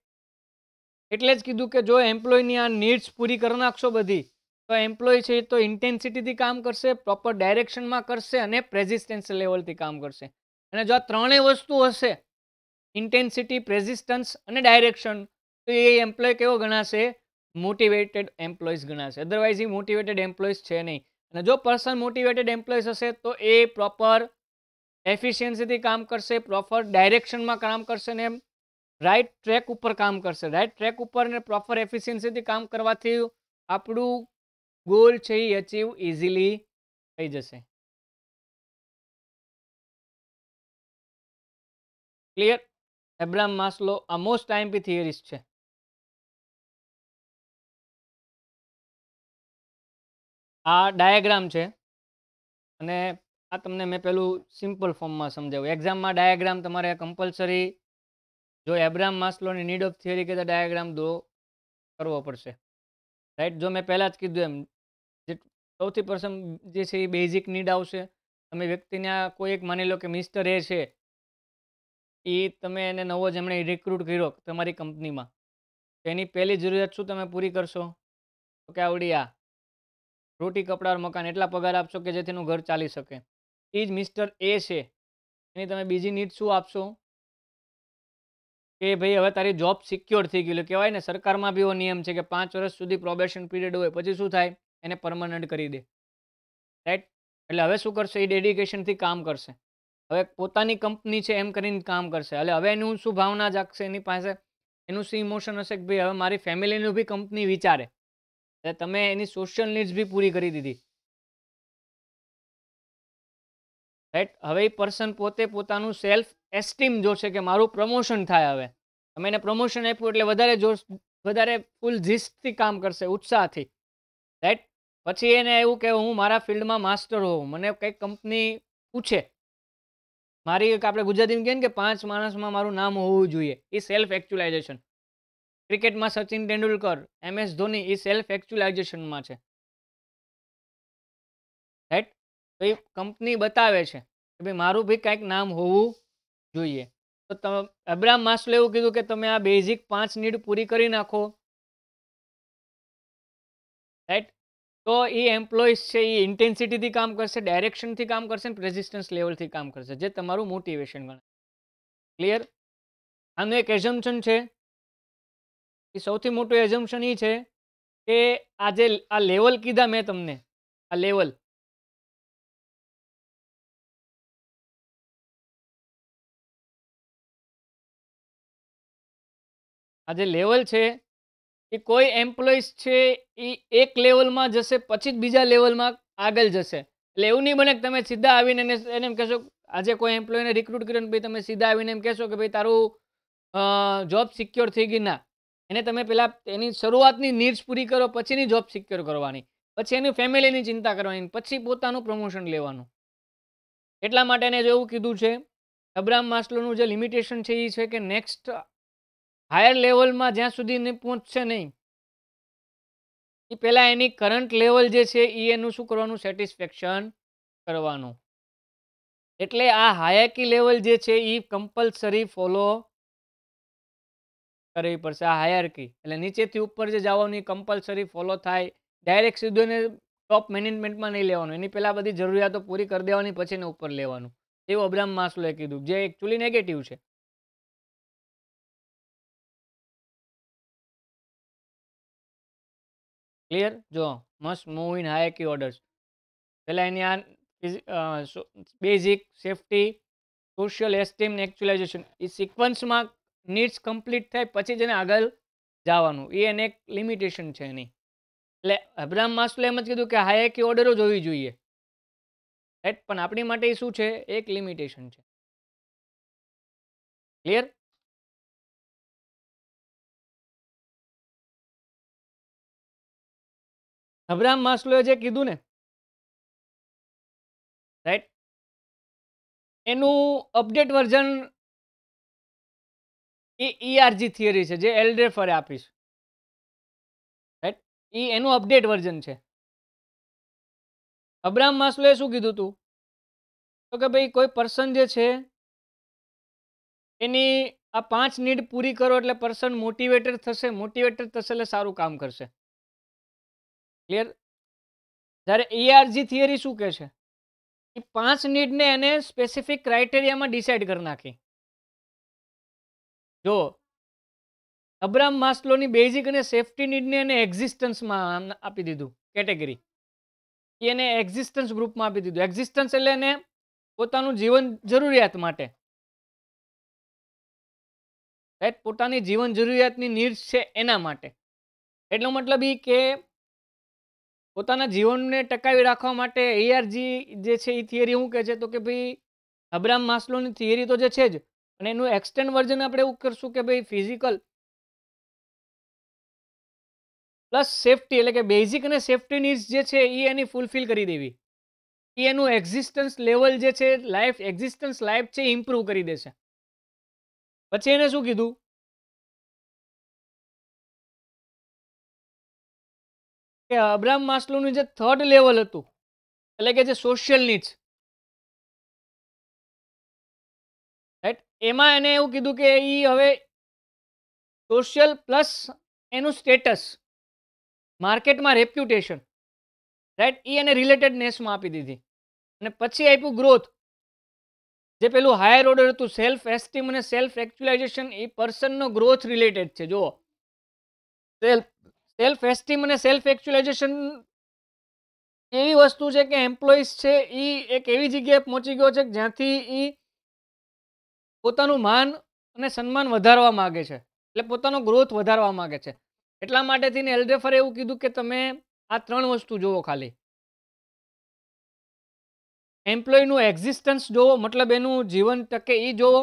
એટલે જ કીધું કે જો એમ્પ્લોયની આ નીડ્સ પૂરી કરી નાખશો બધી તો એમ્પ્લોય છે તો ઇન્ટેન્સિટીથી કામ કરશે પ્રોપર ડાયરેક્શનમાં કરશે અને પ્રેઝિસ્ટન્સ લેવલથી કામ કરશે અને જો આ ત્રણેય વસ્તુ હશે ઇન્ટેન્સિટી પ્રેઝિસ્ટન્સ અને ડાયરેક્શન તો એ એમ્પ્લોય કેવો ગણાશે મોટિવેટેડ એમ્પ્લોઈઝ ગણાશે અદરવાઇઝ એ મોટિવેટેડ એમ્પ્લોઈઝ છે નહીં અને જો પર્સન મોટિવેટેડ એમ્પ્લોઈઝ હશે તો એ પ્રોપર એફિશિયન્સીથી કામ કરશે પ્રોપર ડાયરેક્શનમાં કામ કરશે ને રાઇટ ટ્રેક ઉપર કામ કરશે રાઇટ ટ્રેક ઉપર ને પ્રોપર એફિશિયન્સીથી કામ કરવાથી આપણું ગોલ છે એ અચીવ ઇઝીલી થઈ જશે ક્લિયર એબ્રામ માસ્લો આ મોસ્ટ ટાઈમ પી થિયરીસ છે આ ડાયાગ્રામ છે અને આ તમને મેં પેલું સિમ્પલ ફોર્મમાં સમજાવ્યું એક્ઝામમાં ડાયાગ્રામ તમારે કમ્પલસરી જો એબ્રામ માસ્લોની નીડ ઓફ થિયરી કહેતા ડાયાગ્રામ દો કરવો પડશે રાઈટ જો મેં પહેલાં જ કીધું એમ જે સૌથી પ્રથમ જે છે એ બેઝિક નીડ આવશે તમે વ્યક્તિને કોઈ એક માની લો કે મિસ્ટર એ છે એ તમે એને નવો જ એમણે રિક્રુટ કર્યો તમારી કંપનીમાં તો એની પહેલી જરૂરિયાત શું તમે પૂરી કરશો તો કે આવડી આ રોટી કપડાં મકાન એટલા પગાર આપશો કે જેથી એનું ઘર ચાલી શકે એ જ મિસ્ટર એ છે એની તમે બીજી નીડ શું આપશો કે ભાઈ હવે તારી જોબ સિક્યોર થઈ ગયેલું કહેવાય ને સરકારમાં બી એવો નિયમ છે કે પાંચ વર્ષ સુધી પ્રોબેશન પિરિયડ હોય પછી શું થાય એને પરમનન્ટ કરી દે રાઈટ એટલે હવે શું કરશે એ ડેડિકેશનથી કામ કરશે હવે પોતાની કંપની છે એમ કરીને કામ કરશે એટલે હવે એનું શું ભાવના જાગશે એની પાસે એનું શું ઇમોશન હશે કે ભાઈ હવે મારી ફેમિલીનું બી કંપની વિચારે એટલે તમે એની સોશિયલ નીડ્સ બી પૂરી કરી દીધી રાઈટ હવે એ પર્સન પોતે પોતાનું સેલ્ફ એસ્ટીમ જોશે કે મારું પ્રમોશન થાય હવે તમે એને પ્રમોશન આપ્યું એટલે વધારે જોશ વધારે ફૂલ જીસ્ટથી કામ કરશે ઉત્સાહથી રાઈટ પછી એને એવું કે હું મારા ફિલ્ડમાં માસ્ટર હોઉં મને કંઈક કંપની પૂછે મારી આપણે ગુજરાતીમાં કહીએ ને કે પાંચ માણસમાં મારું નામ હોવું જોઈએ એ સેલ્ફ એક્ચ્યુલાઇઝેશન ક્રિકેટમાં સચિન તેંડુલકર એમ એસ ધોની એ સેલ્ફ એકચ્યુઅલાઇઝેશનમાં છે રાઈટ તો એ કંપની બતાવે છે કે ભાઈ મારું બી કાંઈક નામ હોવું જોઈએ તો તમે અબ્રામ માસ્લો એવું કીધું કે તમે આ બેઝિક પાંચ નીડ પૂરી કરી નાખો રાઈટ તો એ એમ્પ્લોઈઝ છે એ ઇન્ટેન્સિટીથી કામ કરશે ડાયરેક્શનથી કામ કરશે ને રેઝિસ્ટન્સ લેવલથી કામ કરશે જે તમારું મોટિવેશન ગણાય ક્લિયર આનું એક એઝમ્પશન છે એ સૌથી મોટું એજમ્પશન એ છે કે આજે આ લેવલ કીધા મેં તમને આ લેવલ આ જે લેવલ છે એ કોઈ એમ્પ્લોઈઝ છે એ એક લેવલમાં જશે પછી જ બીજા લેવલમાં આગળ જશે એટલે એવું નહીં બને કે તમે સીધા આવીને એને એમ કહેશો આજે કોઈ એમ્પ્લોયને રિક્રુટ કર્યો ને ભાઈ તમે સીધા આવીને એમ કહેશો કે ભાઈ તારું જોબ સિક્યોર થઈ ગઈ ના એને તમે પહેલાં એની શરૂઆતની નીડ્સ પૂરી કરો પછીની જોબ સિક્યોર કરવાની પછી એની ફેમિલીની ચિંતા કરવાની પછી પોતાનું પ્રમોશન લેવાનું એટલા માટે એને એવું કીધું છે અબ્રામ માસ્લોનું જે લિમિટેશન છે એ છે કે નેક્સ્ટ હાયર લેવલમાં જ્યાં સુધી પહોંચશે નહીં એ પહેલાં એની કરંટ લેવલ જે છે એ એનું શું કરવાનું સેટિસ્ફેક્શન કરવાનું એટલે આ હાયકી લેવલ જે છે એ કમ્પલસરી ફોલો કરવી પડશે આ હાયરકી એટલે નીચેથી ઉપર જે જવાની કમ્પલસરી ફોલો થાય ડાયરેક્ટ સીધોને ટોપ મેનેજમેન્ટમાં નહીં લેવાનું એની પહેલાં બધી જરૂરિયાતો પૂરી કરી દેવાની પછી એને ઉપર લેવાનું એવું અબ્રામ માસલોએ કીધું જે એકચ્યુઅલી નેગેટિવ છે ક્લિયર જો મસ્ટ મૂવ ઇન હાયકી ઓર્ડર્સ પહેલાં એની આ basic safety social esteem actualisation actualisation એ સિક્વન્સમાં નીડ્સ કમ્પ્લીટ થાય પછી જ એને આગળ જવાનું એ એને એક લિમિટેશન છે એની એટલે અબ્રાહમ માસ્લે એમ જ કીધું કે હાય કે ઓર્ડરો જોવી જોઈએ રાઈટ પણ આપણી માટે એ શું છે એક લિમિટેશન છે ક્લિયર અબ્રાહમ માસ્લોએ જે કીધું ને રાઈટ એનું અપડેટ વર્ઝન એ ઈઆરજી થિયરી છે જે એલડેફરે આપી છે રાઈટ એ એનું અપડેટ વર્ઝન છે અબ્રાહમ માસ્લોએ શું કીધું હતું તો કે ભાઈ કોઈ પર્સન જે છે એની આ પાંચ નીડ પૂરી કરો એટલે પર્સન મોટિવેટેડ થશે મોટિવેટેડ થશે એટલે સારું કામ કરશે ક્લિયર જ્યારે ઈઆરજી થિયરી શું કહે છે એ પાંચ નીડને એને સ્પેસિફિક ક્રાઇટેરિયામાં ડિસાઇડ કરી નાખી જો અબ્રામ માસ્લોની બેઝિક અને સેફ્ટી નીડને એને એક્ઝિસ્ટન્સમાં આપી દીધું કેટેગરી એને એક્ઝિસ્ટન્સ ગ્રુપમાં આપી દીધું એક્ઝિસ્ટન્સ એટલે એને પોતાનું જીવન જરૂરિયાત માટે રાઈટ પોતાની જીવન જરૂરિયાતની નીડ છે એના માટે એટલો મતલબ એ કે પોતાના જીવનને ટકાવી રાખવા માટે એઆરજી જે છે એ થિયરી શું કહે છે તો કે ભાઈ અબ્રામ માસ્લોની થિયરી તો જે છે જ અને એનું એક્સટેન્ડ વર્ઝન આપણે એવું કરશું કે ભાઈ ફિઝિકલ પ્લસ સેફટી એટલે કે બેઝિક અને સેફટી નીડ્સ જે છે એ એની ફૂલફિલ કરી દેવી એ એનું એક્ઝિસ્ટન્સ લેવલ જે છે લાઈફ એક્ઝિસ્ટન્સ લાઈફ છે ઇમ્પ્રૂવ કરી દેશે પછી એને શું કીધું કે અબ્રામ માસ્લોનું જે થર્ડ લેવલ હતું એટલે કે જે સોશિયલ નીડ્સ એમાં એને એવું કીધું કે એ હવે સોશિયલ પ્લસ એનું સ્ટેટસ માર્કેટમાં રેપ્યુટેશન રાઈટ એ એને રિલેટેડનેસમાં આપી દીધી અને પછી આપ્યું ગ્રોથ જે પેલું હાયર ઓર્ડર હતું સેલ્ફ એસ્ટીમ અને સેલ્ફ એકચ્યુલાઇઝેશન એ પર્સનનો ગ્રોથ રિલેટેડ છે જુઓ સેલ્ફ સેલ્ફ એસ્ટીમ અને સેલ્ફ એક્ચ્યુલાઇઝેશન એવી વસ્તુ છે કે એમ્પ્લોઈઝ છે એ એક એવી જગ્યાએ પહોંચી ગયો છે જ્યાંથી એ પોતાનું માન અને સન્માન વધારવા માગે છે એટલે પોતાનો ગ્રોથ વધારવા માગે છે એટલા માટેથી ને એલ્ડેફરે એવું કીધું કે તમે આ ત્રણ વસ્તુ જુઓ ખાલી એમ્પ્લોયનું એક્ઝિસ્ટન્સ જુઓ મતલબ એનું જીવન ટકે એ જુઓ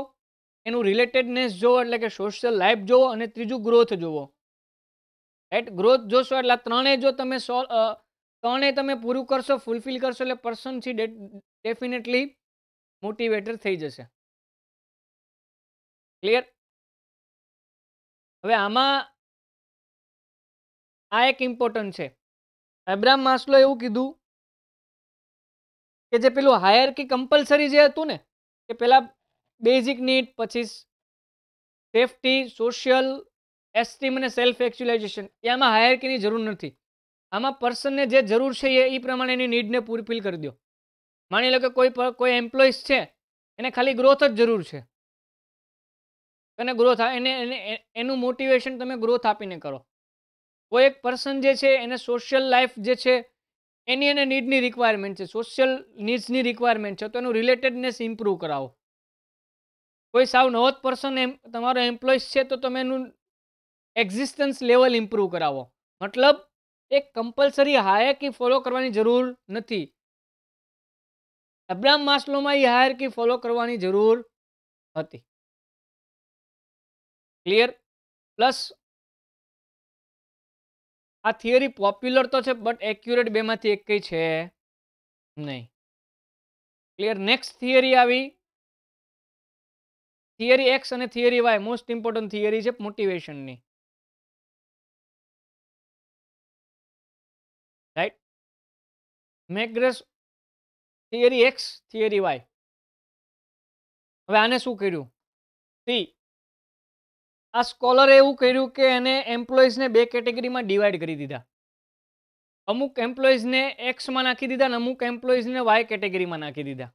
એનું રિલેટેડનેસ જુઓ એટલે કે સોશિયલ લાઈફ જુઓ અને ત્રીજું ગ્રોથ જુઓ એટ ગ્રોથ જોશો એટલે ત્રણેય જો તમે સો ત્રણેય તમે પૂરું કરશો ફૂલફિલ કરશો એટલે પર્સનથી છે ડેફિનેટલી મોટિવેટર થઈ જશે ક્લિયર હવે આમાં આ એક ઇમ્પોર્ટન્ટ છે એબ્રામ માસ્લો એવું કીધું કે જે પેલું હાયરકી કમ્પલસરી જે હતું ને કે પેલા બેઝિક નીડ પછી સેફટી સોશિયલ એસ્ટીમ અને સેલ્ફ એક્ચ્યુલાઇઝેશન એ આમાં હાયરકીની જરૂર નથી આમાં પર્સનને જે જરૂર છે એ એ એની નીડને પૂરફિલ કરી દો માની લો કે કોઈ કોઈ એમ્પ્લોઈઝ છે એને ખાલી ગ્રોથ જ જરૂર છે અને ગ્રોથ એને એને એનું મોટિવેશન તમે ગ્રોથ આપીને કરો કોઈ એક પર્સન જે છે એને સોશિયલ લાઈફ જે છે એની એને નીડની રિક્વાયરમેન્ટ છે સોશિયલ નીડ્સની રિક્વાયરમેન્ટ છે તો એનું રિલેટેડનેસ ઇમ્પ્રૂવ કરાવો કોઈ સાવ જ પર્સન એમ તમારો એમ્પ્લોઈઝ છે તો તમે એનું એક્ઝિસ્ટન્સ લેવલ ઇમ્પ્રૂવ કરાવો મતલબ એક કમ્પલસરી હાયરકી ફોલો કરવાની જરૂર નથી અબ્રામ માસ્લોમાં એ હાયરકી ફોલો કરવાની જરૂર હતી ક્લિયર પ્લસ આ થિયરી પોપ્યુલર તો છે બટ એક્યુરેટ બેમાંથી એક કઈ છે નહીં ક્લિયર નેક્સ્ટ થિયરી આવી થિયરી એક્સ અને theory Y most important theory છે મોટિવેશનની right McGregor's theory X theory Y હવે આને શું કર્યું સી આ સ્કોલરે એવું કર્યું કે એને એમ્પ્લોઈઝને બે કેટેગરીમાં ડિવાઈડ કરી દીધા અમુક એમ્પ્લોઈઝને એક્સમાં નાખી દીધા અને અમુક એમ્પ્લોઈઝને વાય કેટેગરીમાં નાખી દીધા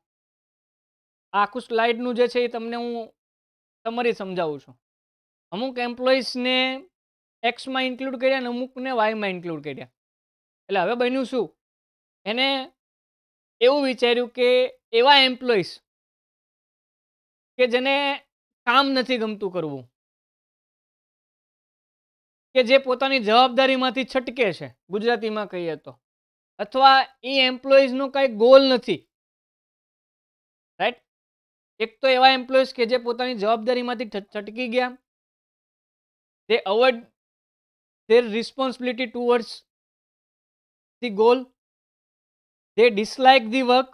આખું સ્લાઇડનું જે છે એ તમને હું તમારી સમજાવું છું અમુક એમ્પ્લોઈઝને એક્સમાં ઇન્ક્લુડ કર્યા અને અમુકને વાયમાં ઇન્ક્લુડ કર્યા એટલે હવે બન્યું શું એને એવું વિચાર્યું કે એવા એમ્પ્લોઈઝ કે જેને કામ નથી ગમતું કરવું કે જે પોતાની જવાબદારીમાંથી છટકે છે ગુજરાતીમાં કહીએ તો અથવા એ એમ્પ્લોઈઝનો કાંઈ ગોલ નથી રાઈટ એક તો એવા એમ્પ્લોઈઝ કે જે પોતાની જવાબદારીમાંથી છટકી ગયા તે avoid their responsibility towards the goal they dislike the work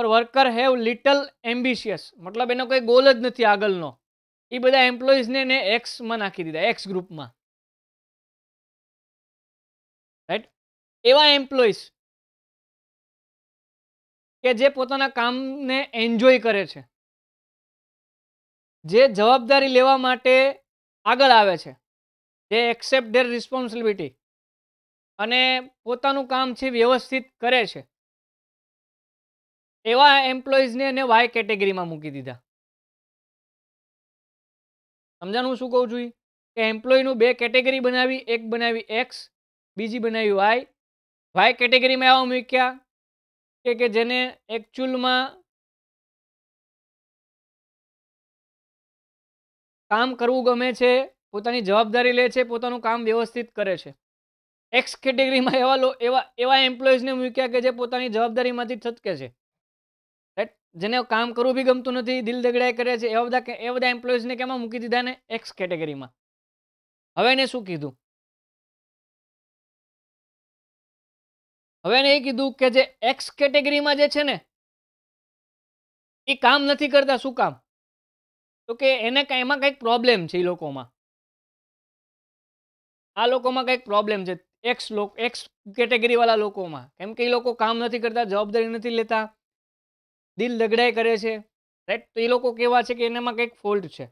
or worker have little ambitious મતલબ એનો કોઈ ગોલ જ નથી આગળનો એ બધા એમ્પ્લોઈઝને એને એક્સમાં નાખી દીધા એક્સ ગ્રુપમાં રાઈટ એવા એમ્પ્લોઈઝ કે જે પોતાના કામને એન્જોય કરે છે જે જવાબદારી લેવા માટે આગળ આવે છે જે એક્સેપ્ટ ધેર રિસ્પોન્સિબિલિટી અને પોતાનું કામ છે વ્યવસ્થિત કરે છે એવા એમ્પ્લોઈઝને એને વાય કેટેગરીમાં મૂકી દીધા હું શું કહું છું કે એમ્પ્લોયનું બે કેટેગરી બનાવી એક બનાવી એક્સ બીજી બનાવી વાય વાય કેટેગરીમાં એવા મૂક્યા કે કે જેને એકચ્યુઅલમાં કામ કરવું ગમે છે પોતાની જવાબદારી લે છે પોતાનું કામ વ્યવસ્થિત કરે છે એક્સ કેટેગરીમાં એવા લો એવા એવા એમ્પ્લોઈઝને મૂક્યા કે જે પોતાની જવાબદારીમાંથી છટકે છે જેને કામ કરવું બી ગમતું નથી દિલ દગડાઈ કરે છે એવા બધા એ બધા એમ્પ્લોઈઝને કેમાં મૂકી દીધા ને એક્સ કેટેગરીમાં હવે એને શું કીધું હવે એને એ કીધું કે જે એક્સ કેટેગરીમાં જે છે ને એ કામ નથી કરતા શું કામ તો કે એને એમાં કંઈક પ્રોબ્લેમ છે એ લોકોમાં આ લોકોમાં કંઈક પ્રોબ્લેમ છે એક્સ લોક એક્સ કેટેગરીવાળા લોકોમાં કેમ કે એ લોકો કામ નથી કરતા જવાબદારી નથી લેતા દિલ લગડાઈ કરે છે રાઈટ તો એ લોકો કેવા છે કે એનામાં કંઈક ફોલ્ટ છે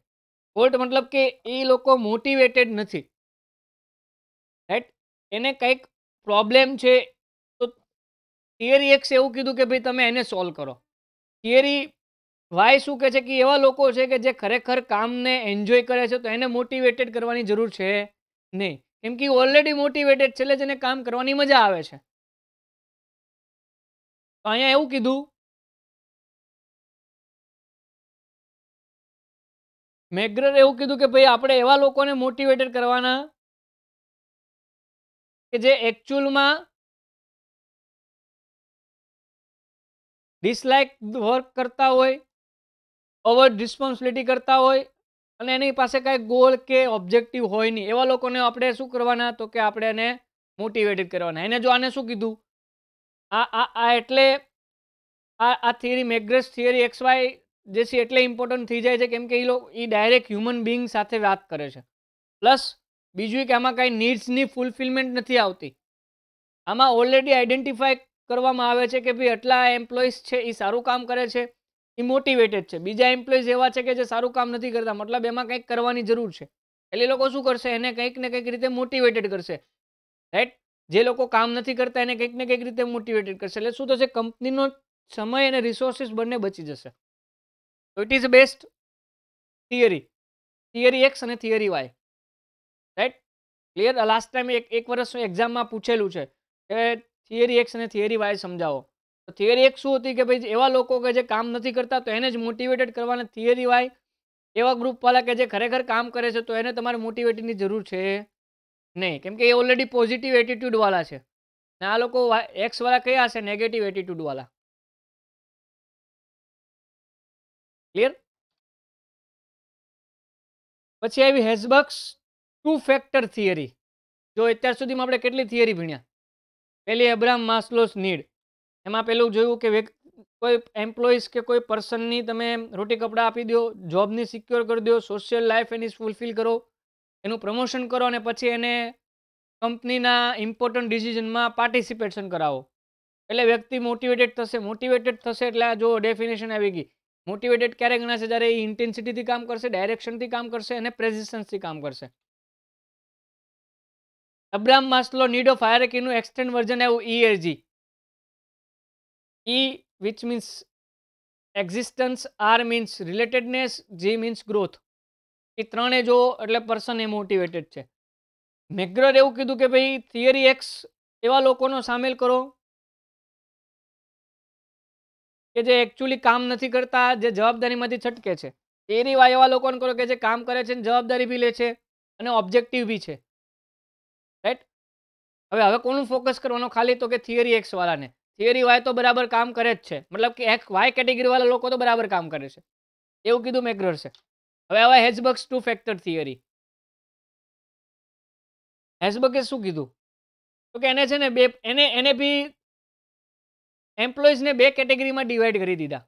ફોલ્ટ મતલબ કે એ લોકો મોટિવેટેડ નથી રાઈટ એને કંઈક પ્રોબ્લેમ છે તો થિયરી એક્સ એવું કીધું કે ભાઈ તમે એને સોલ્વ કરો થિયરી વાય શું કહે છે કે એવા લોકો છે કે જે ખરેખર કામને એન્જોય કરે છે તો એને મોટિવેટેડ કરવાની જરૂર છે નહીં કેમ કે ઓલરેડી મોટિવેટેડ છે એટલે જેને કામ કરવાની મજા આવે છે તો અહીંયા એવું કીધું મેગ્રરે એવું કીધું કે ભાઈ આપણે એવા લોકોને મોટિવેટેડ કરવાના કે જે એકચ્યુઅલમાં ડિસલાઇક વર્ક કરતા હોય ઓવર રિસ્પોન્સિબિલિટી કરતા હોય અને એની પાસે કાંઈ ગોલ કે ઓબ્જેક્ટિવ હોય નહીં એવા લોકોને આપણે શું કરવાના તો કે આપણે એને મોટિવેટેડ કરવાના એને જો આને શું કીધું આ આ આ એટલે આ આ theory McGregor's theory X Y જે છે એટલે ઇમ્પોર્ટન્ટ થઈ જાય છે કેમ કે એ લોકો એ ડાયરેક્ટ હ્યુમન બિંગ સાથે વાત કરે છે પ્લસ બીજું કે આમાં કાંઈ નીડ્સની ફૂલફિલમેન્ટ નથી આવતી આમાં ઓલરેડી આઈડેન્ટિફાય કરવામાં આવે છે કે ભાઈ આટલા એમ્પ્લોઈઝ છે એ સારું કામ કરે છે એ મોટિવેટેડ છે બીજા એમ્પ્લોઈઝ એવા છે કે જે સારું કામ નથી કરતા મતલબ એમાં કંઈક કરવાની જરૂર છે એટલે એ લોકો શું કરશે એને કંઈક ને કંઈક રીતે મોટિવેટેડ કરશે રાઈટ જે લોકો કામ નથી કરતા એને કંઈક ને કંઈક રીતે મોટિવેટેડ કરશે એટલે શું થશે કંપનીનો સમય અને રિસોર્સિસ બંને બચી જશે So it is best theory theory X અને theory Y right clear last time એક એક વર્ષ એક્ઝામમાં પૂછેલું છે કે થિયરી એક્સ અને થિયરી વાય સમજાવો તો થિયરી એક શું હતી કે ભાઈ એવા લોકો કે જે કામ નથી કરતા તો એને જ મોટિવેટેડ કરવાના થિયરી વાય એવા ગ્રુપવાળા કે જે ખરેખર કામ કરે છે તો એને તમારે મોટિવેટની જરૂર છે નહીં કેમ કે એ ઓલરેડી પોઝિટિવ એટીટ્યૂડવાળા છે ને આ લોકો એક્સવાળા કયા હશે નેગેટિવ એટીટ્યૂડવાળા ક્લિયર પછી આવી હેઝબક્સ ટુ ફેક્ટર થિયરી જો અત્યાર સુધીમાં આપણે કેટલી થિયરી ભણ્યા પહેલી એબ્રામ માસ્લોસ નીડ એમાં પહેલું જોયું કે કોઈ એમ્પ્લોઈઝ કે કોઈ પર્સનની તમે રોટી કપડાં આપી દો જોબની સિક્યોર કરી દો સોશિયલ લાઈફ એની ફૂલફિલ કરો એનું પ્રમોશન કરો અને પછી એને કંપનીના ઇમ્પોર્ટન્ટ ડિસિઝનમાં પાર્ટિસિપેશન કરાવો એટલે વ્યક્તિ મોટિવેટેડ થશે મોટિવેટેડ થશે એટલે જો ડેફિનેશન આવી ગઈ મોટિવેટેડ ક્યારે ગણાશે જ્યારે એ ઇન્ટેન્સિટીથી કામ કરશે ડાયરેક્શનથી કામ કરશે અને પ્રેઝિસ્ટન્સથી કામ કરશે અબ્રામ માસ્લો નીડ ઓફ હાયરકીનું એક્સટેન્ડ વર્ઝન એવું ERG E which means existence R means relatedness G means growth એ ત્રણે જો એટલે પર્સન એ મોટિવેટેડ છે મેગ્રર એવું કીધું કે ભાઈ થિયરી એક્સ એવા લોકોનો સામેલ કરો કે જે એકચ્યુઅલી કામ નથી કરતા જે જવાબદારીમાંથી છટકે છે એ એવા એવા લોકોને કરો કે જે કામ કરે છે જવાબદારી બી લે છે અને ઓબ્જેક્ટિવ બી છે રાઈટ હવે હવે કોનું ફોકસ કરવાનો ખાલી તો કે થિયરી એક્સ વાળાને થિયરી વાય તો બરાબર કામ કરે જ છે મતલબ કે એક્સ વાય કેટેગરીવાળા લોકો તો બરાબર કામ કરે છે એવું કીધું મેગ્રર છે હવે હવે હેઝબક્સ ટુ ફેક્ટર થિયરી હેઝબકે શું કીધું તો કે એને છે ને બે એને એને બી એમ્પ્લોઈઝને બે કેટેગરીમાં ડિવાઈડ કરી દીધા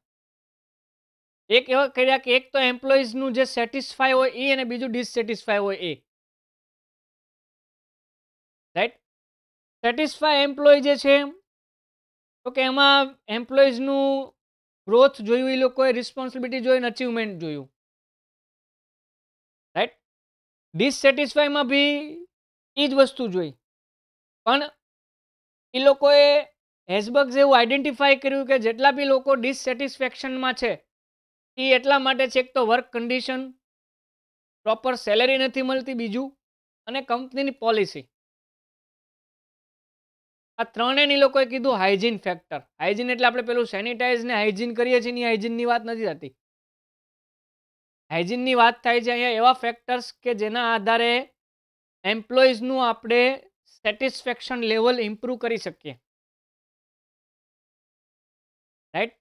એક એવા કર્યા કે એક તો એમ્પ્લોઈઝનું જે સેટિસ્ફાય હોય એ અને બીજું ડિસસેટિસ્ફાય હોય એ રાઈટ સેટિસ્ફાય એમ્પ્લોય જે છે તો કે એમાં એમ્પ્લોઈઝનું ગ્રોથ જોયું એ લોકોએ રિસ્પોન્સિબિલિટી જોઈ અને અચીવમેન્ટ જોયું રાઈટ ડિસસેટિસ્ફાઈમાં બી એ જ વસ્તુ જોઈ પણ એ લોકોએ હેસબર્ગ્સ એવું આઈડેન્ટિફાઈ કર્યું કે જેટલા બી લોકો ડિસસેટિસ્ફેક્શનમાં છે એ એટલા માટે છે એક તો વર્ક કન્ડિશન પ્રોપર સેલેરી નથી મળતી બીજું અને કંપનીની પોલિસી આ ત્રણેયની લોકોએ કીધું હાઇજીન ફેક્ટર હાઇજીન એટલે આપણે પેલું સેનિટાઈઝ ને હાઇજીન કરીએ છીએ એની હાઇજીનની વાત નથી થતી હાઇજીનની વાત થાય છે અહીંયા એવા ફેક્ટર્સ કે જેના આધારે એમ્પ્લોઈઝનું આપણે સેટિસ્ફેક્શન લેવલ ઇમ્પ્રૂવ કરી શકીએ રાઈટ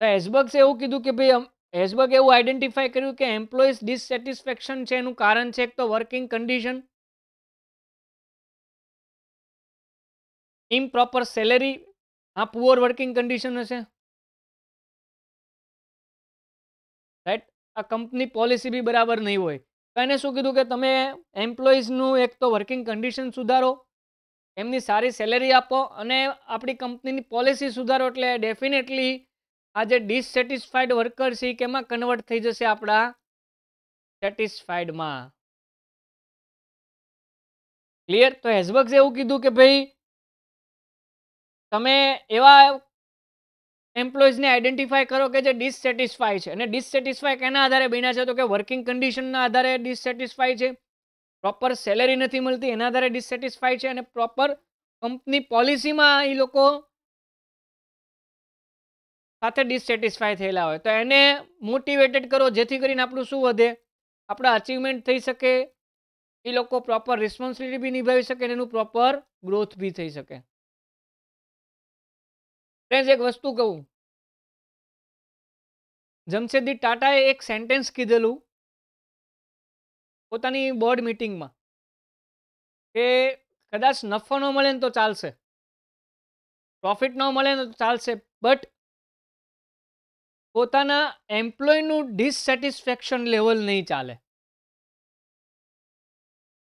તો હેસબર્ગ્સે એવું કીધું કે ભાઈ હેસબર્ગ એવું આઈડેન્ટિફાઈ કર્યું કે એમ્પ્લોઈઝ ડિસસેટિસ્ફેક્શન છે એનું કારણ છે એક તો વર્કિંગ કન્ડિશન ઇમ્પ્રોપર સેલેરી આ પુઅર વર્કિંગ કન્ડિશન હશે રાઈટ આ કંપની પોલિસી બી બરાબર નહીં હોય તો એને શું કીધું કે તમે એમ્પ્લોઈઝનું એક તો વર્કિંગ કન્ડિશન સુધારો એમની સારી સેલેરી આપો અને આપણી કંપનીની પોલિસી સુધારો એટલે ડેફિનેટલી આ જે ડિસસેટિસ્ફાઈડ વર્કર છે એ કેમાં કન્વર્ટ થઈ જશે આપણા સેટિસ્ફાઈડમાં ક્લિયર તો હેઝબર્ગ્સ એવું કીધું કે ભાઈ તમે એવા એમ્પ્લોઈઝને આઈડેન્ટિફાય કરો કે જે ડિસસેટિસ્ફાય છે અને ડિસસેટિસ્ફાય કેના આધારે બન્યા છે તો કે વર્કિંગ કન્ડિશનના આધારે ડિસસેટિસ્ફાય છે પ્રોપર સેલેરી નથી મળતી એના આધારે ડિસેટિસ્ફાઈડ છે અને પ્રોપર કંપની પોલિસીમાં એ લોકો સાથે ડિસેટિસ્ફાઈ થયેલા હોય તો એને મોટિવેટેડ કરો જેથી કરીને આપણું શું વધે આપણા અચીવમેન્ટ થઈ શકે એ લોકો પ્રોપર રિસ્પોન્સિબિલિટી બી નિભાવી શકે અને એનું પ્રોપર ગ્રોથ બી થઈ શકે ફ્રેન્ડ્સ એક વસ્તુ કહું જમશેદજી ટાટાએ એક સેન્ટેન્સ કીધેલું પોતાની બોર્ડ મિટિંગમાં કે કદાચ નફો ન મળે ને તો ચાલશે પ્રોફિટ ન મળે ને તો ચાલશે બટ પોતાના એમ્પ્લોયનું ડિસસેટિસ્ફેક્શન લેવલ નહીં ચાલે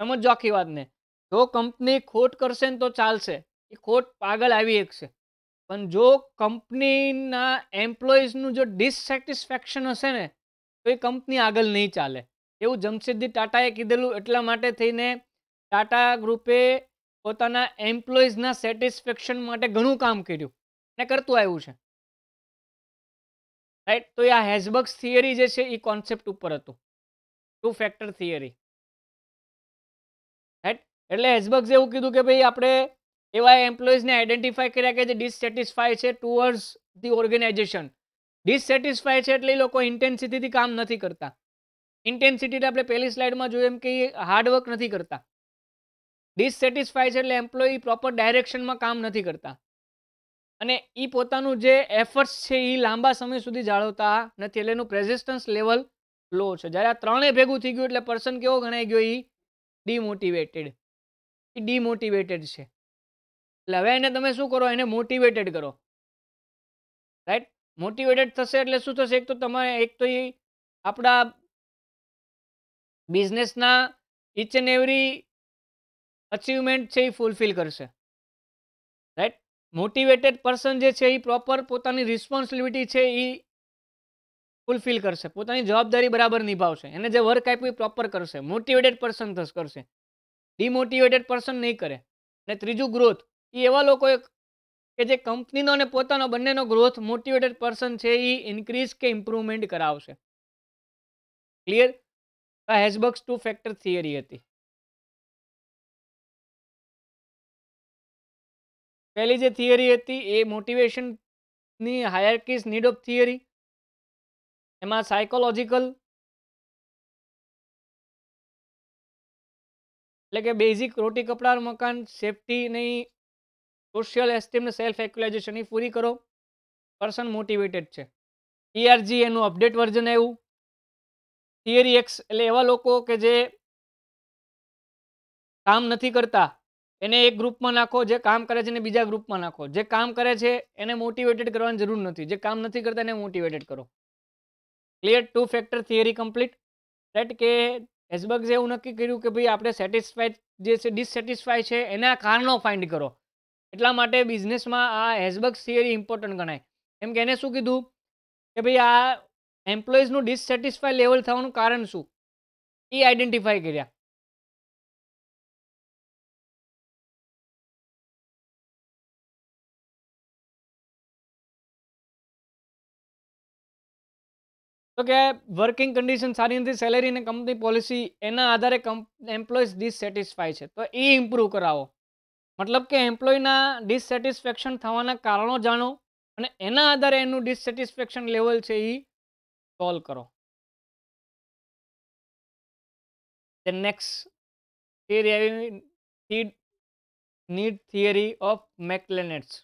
સમજો આખી વાતને જો કંપની ખોટ કરશે ને તો ચાલશે એ ખોટ પાગલ આવી એકશે પણ જો કંપનીના એમ્પ્લોઈઝનું જો ડિસસેટિસ્ફેક્શન હશે ને તો એ કંપની આગળ નહીં ચાલે એવું જમશેદજી ટાટાએ કીધેલું એટલા માટે થઈને ટાટા ગ્રુપે પોતાના એમ્પ્લોઈઝના સેટિસ્ફેક્શન માટે ઘણું કામ કર્યું અને કરતું આવ્યું છે રાઈટ તો એ આ હેઝબર્ગ્સ થિયરી જે છે એ કોન્સેપ્ટ ઉપર હતું ટુ ફેક્ટર થિયરી રાઈટ એટલે હેઝબર્ગ્સ એવું કીધું કે ભાઈ આપણે એવા એમ્પ્લોઈઝને આઈડેન્ટિફાય કર્યા કે જે ડિસસેટિસ્ફાય છે ટુવર્ડ્સ ધી ઓર્ગેનાઇઝેશન ડિસસેટિસ્ફાય છે એટલે એ લોકો ઇન્ટેન્સિટીથી કામ નથી કરતા ઇન્ટેન્સિટીને આપણે પહેલી સ્લાઇડમાં જોયું એમ કે એ હાર્ડવર્ક નથી કરતા ડિસસેટિસ્ફાય છે એટલે એમ્પ્લોયી પ્રોપર ડાયરેક્શનમાં કામ નથી કરતા અને એ પોતાનું જે એફર્ટ્સ છે એ લાંબા સમય સુધી જાળવતા નથી એટલે એનું પ્રેઝિસ્ટન્સ લેવલ લો છે જ્યારે આ ત્રણેય ભેગું થઈ ગયું એટલે પર્સન કેવો ગણાઈ ગયો એ ડીમોટિવેટેડ એ ડીમોટિવેટેડ છે એટલે હવે એને તમે શું કરો એને મોટિવેટેડ કરો રાઈટ મોટિવેટેડ થશે એટલે શું થશે એક તો તમે એક તો એ આપણા બિઝનેસના ઇચ એન્ડ એવરી અચિવમેન્ટ છે એ ફૂલફિલ કરશે રાઈટ મોટિવેટેડ પર્સન જે છે એ પ્રોપર પોતાની રિસ્પોન્સિબિલિટી છે એ ફૂલફિલ કરશે પોતાની જવાબદારી બરાબર નિભાવશે એને જે વર્ક આપ્યું એ પ્રોપર કરશે મોટિવેટેડ પર્સન કરશે ડિમોટિવેટેડ પર્સન નહીં કરે અને ત્રીજું ગ્રોથ એ એવા લોકો કે જે કંપનીનો અને પોતાનો બંનેનો ગ્રોથ મોટિવેટેડ પર્સન છે એ ઇન્ક્રીઝ કે ઇમ્પ્રુવમેન્ટ કરાવશે ક્લિયર આ હેઝબર્ગ્સ ટુ ફેક્ટર થિયરી હતી પહેલી જે થિયરી હતી એ મોટિવેશનની હાયરકીસ નીડ ઓફ થિયરી એમાં સાયકોલોજીકલ એટલે કે બેઝિક રોટી કપડાં મકાન સેફટી નહીં સોશિયલ એસ્ટીમ સેલ્ફ એક્યુલાઇઝેશન પૂરી કરો પર્સન મોટિવેટેડ છે ટીઆરજી એનું અપડેટ વર્ઝન આવ્યું થિયરી એક્સ એટલે એવા લોકો કે જે કામ નથી કરતા એને એક ગ્રુપમાં નાખો જે કામ કરે છે એને બીજા ગ્રુપમાં નાખો જે કામ કરે છે એને મોટિવેટેડ કરવાની જરૂર નથી જે કામ નથી કરતા એને મોટિવેટેડ કરો clear two factor theory complete rate કે હેસબર્ગે એવું નક્કી કર્યું કે ભાઈ આપણે સેટિસ્ફાઈડ જે છે ડિસસેટિસ્ફાઈ છે એના કારણો ફાઇન્ડ કરો એટલા માટે બિઝનેસમાં આ હેસબર્ગ થિયરી ઇમ્પોર્ટન્ટ ગણાય કેમ કે એને શું કીધું કે ભાઈ આ એમ્પ્લોઈઝનું ડિસસેટિસ્ફાય લેવલ થવાનું કારણ શું એ આઈડેન્ટિફાઈ કર્યા તો કે વર્કિંગ કન્ડિશન સારી નથી સેલેરી અને કંપની પોલિસી એના આધારે એમ્પ્લોઈઝ ડિસસેટિસ્ફાય છે તો એ ઇમ્પ્રૂવ કરાવો મતલબ કે એમ્પ્લોયના ડિસસેટિસ્ફેક્શન થવાના કારણો જાણો અને એના આધારે એનું ડિસસેટિસ્ફેક્શન લેવલ છે એ કોલ કરો then next theory need theory of McClelland's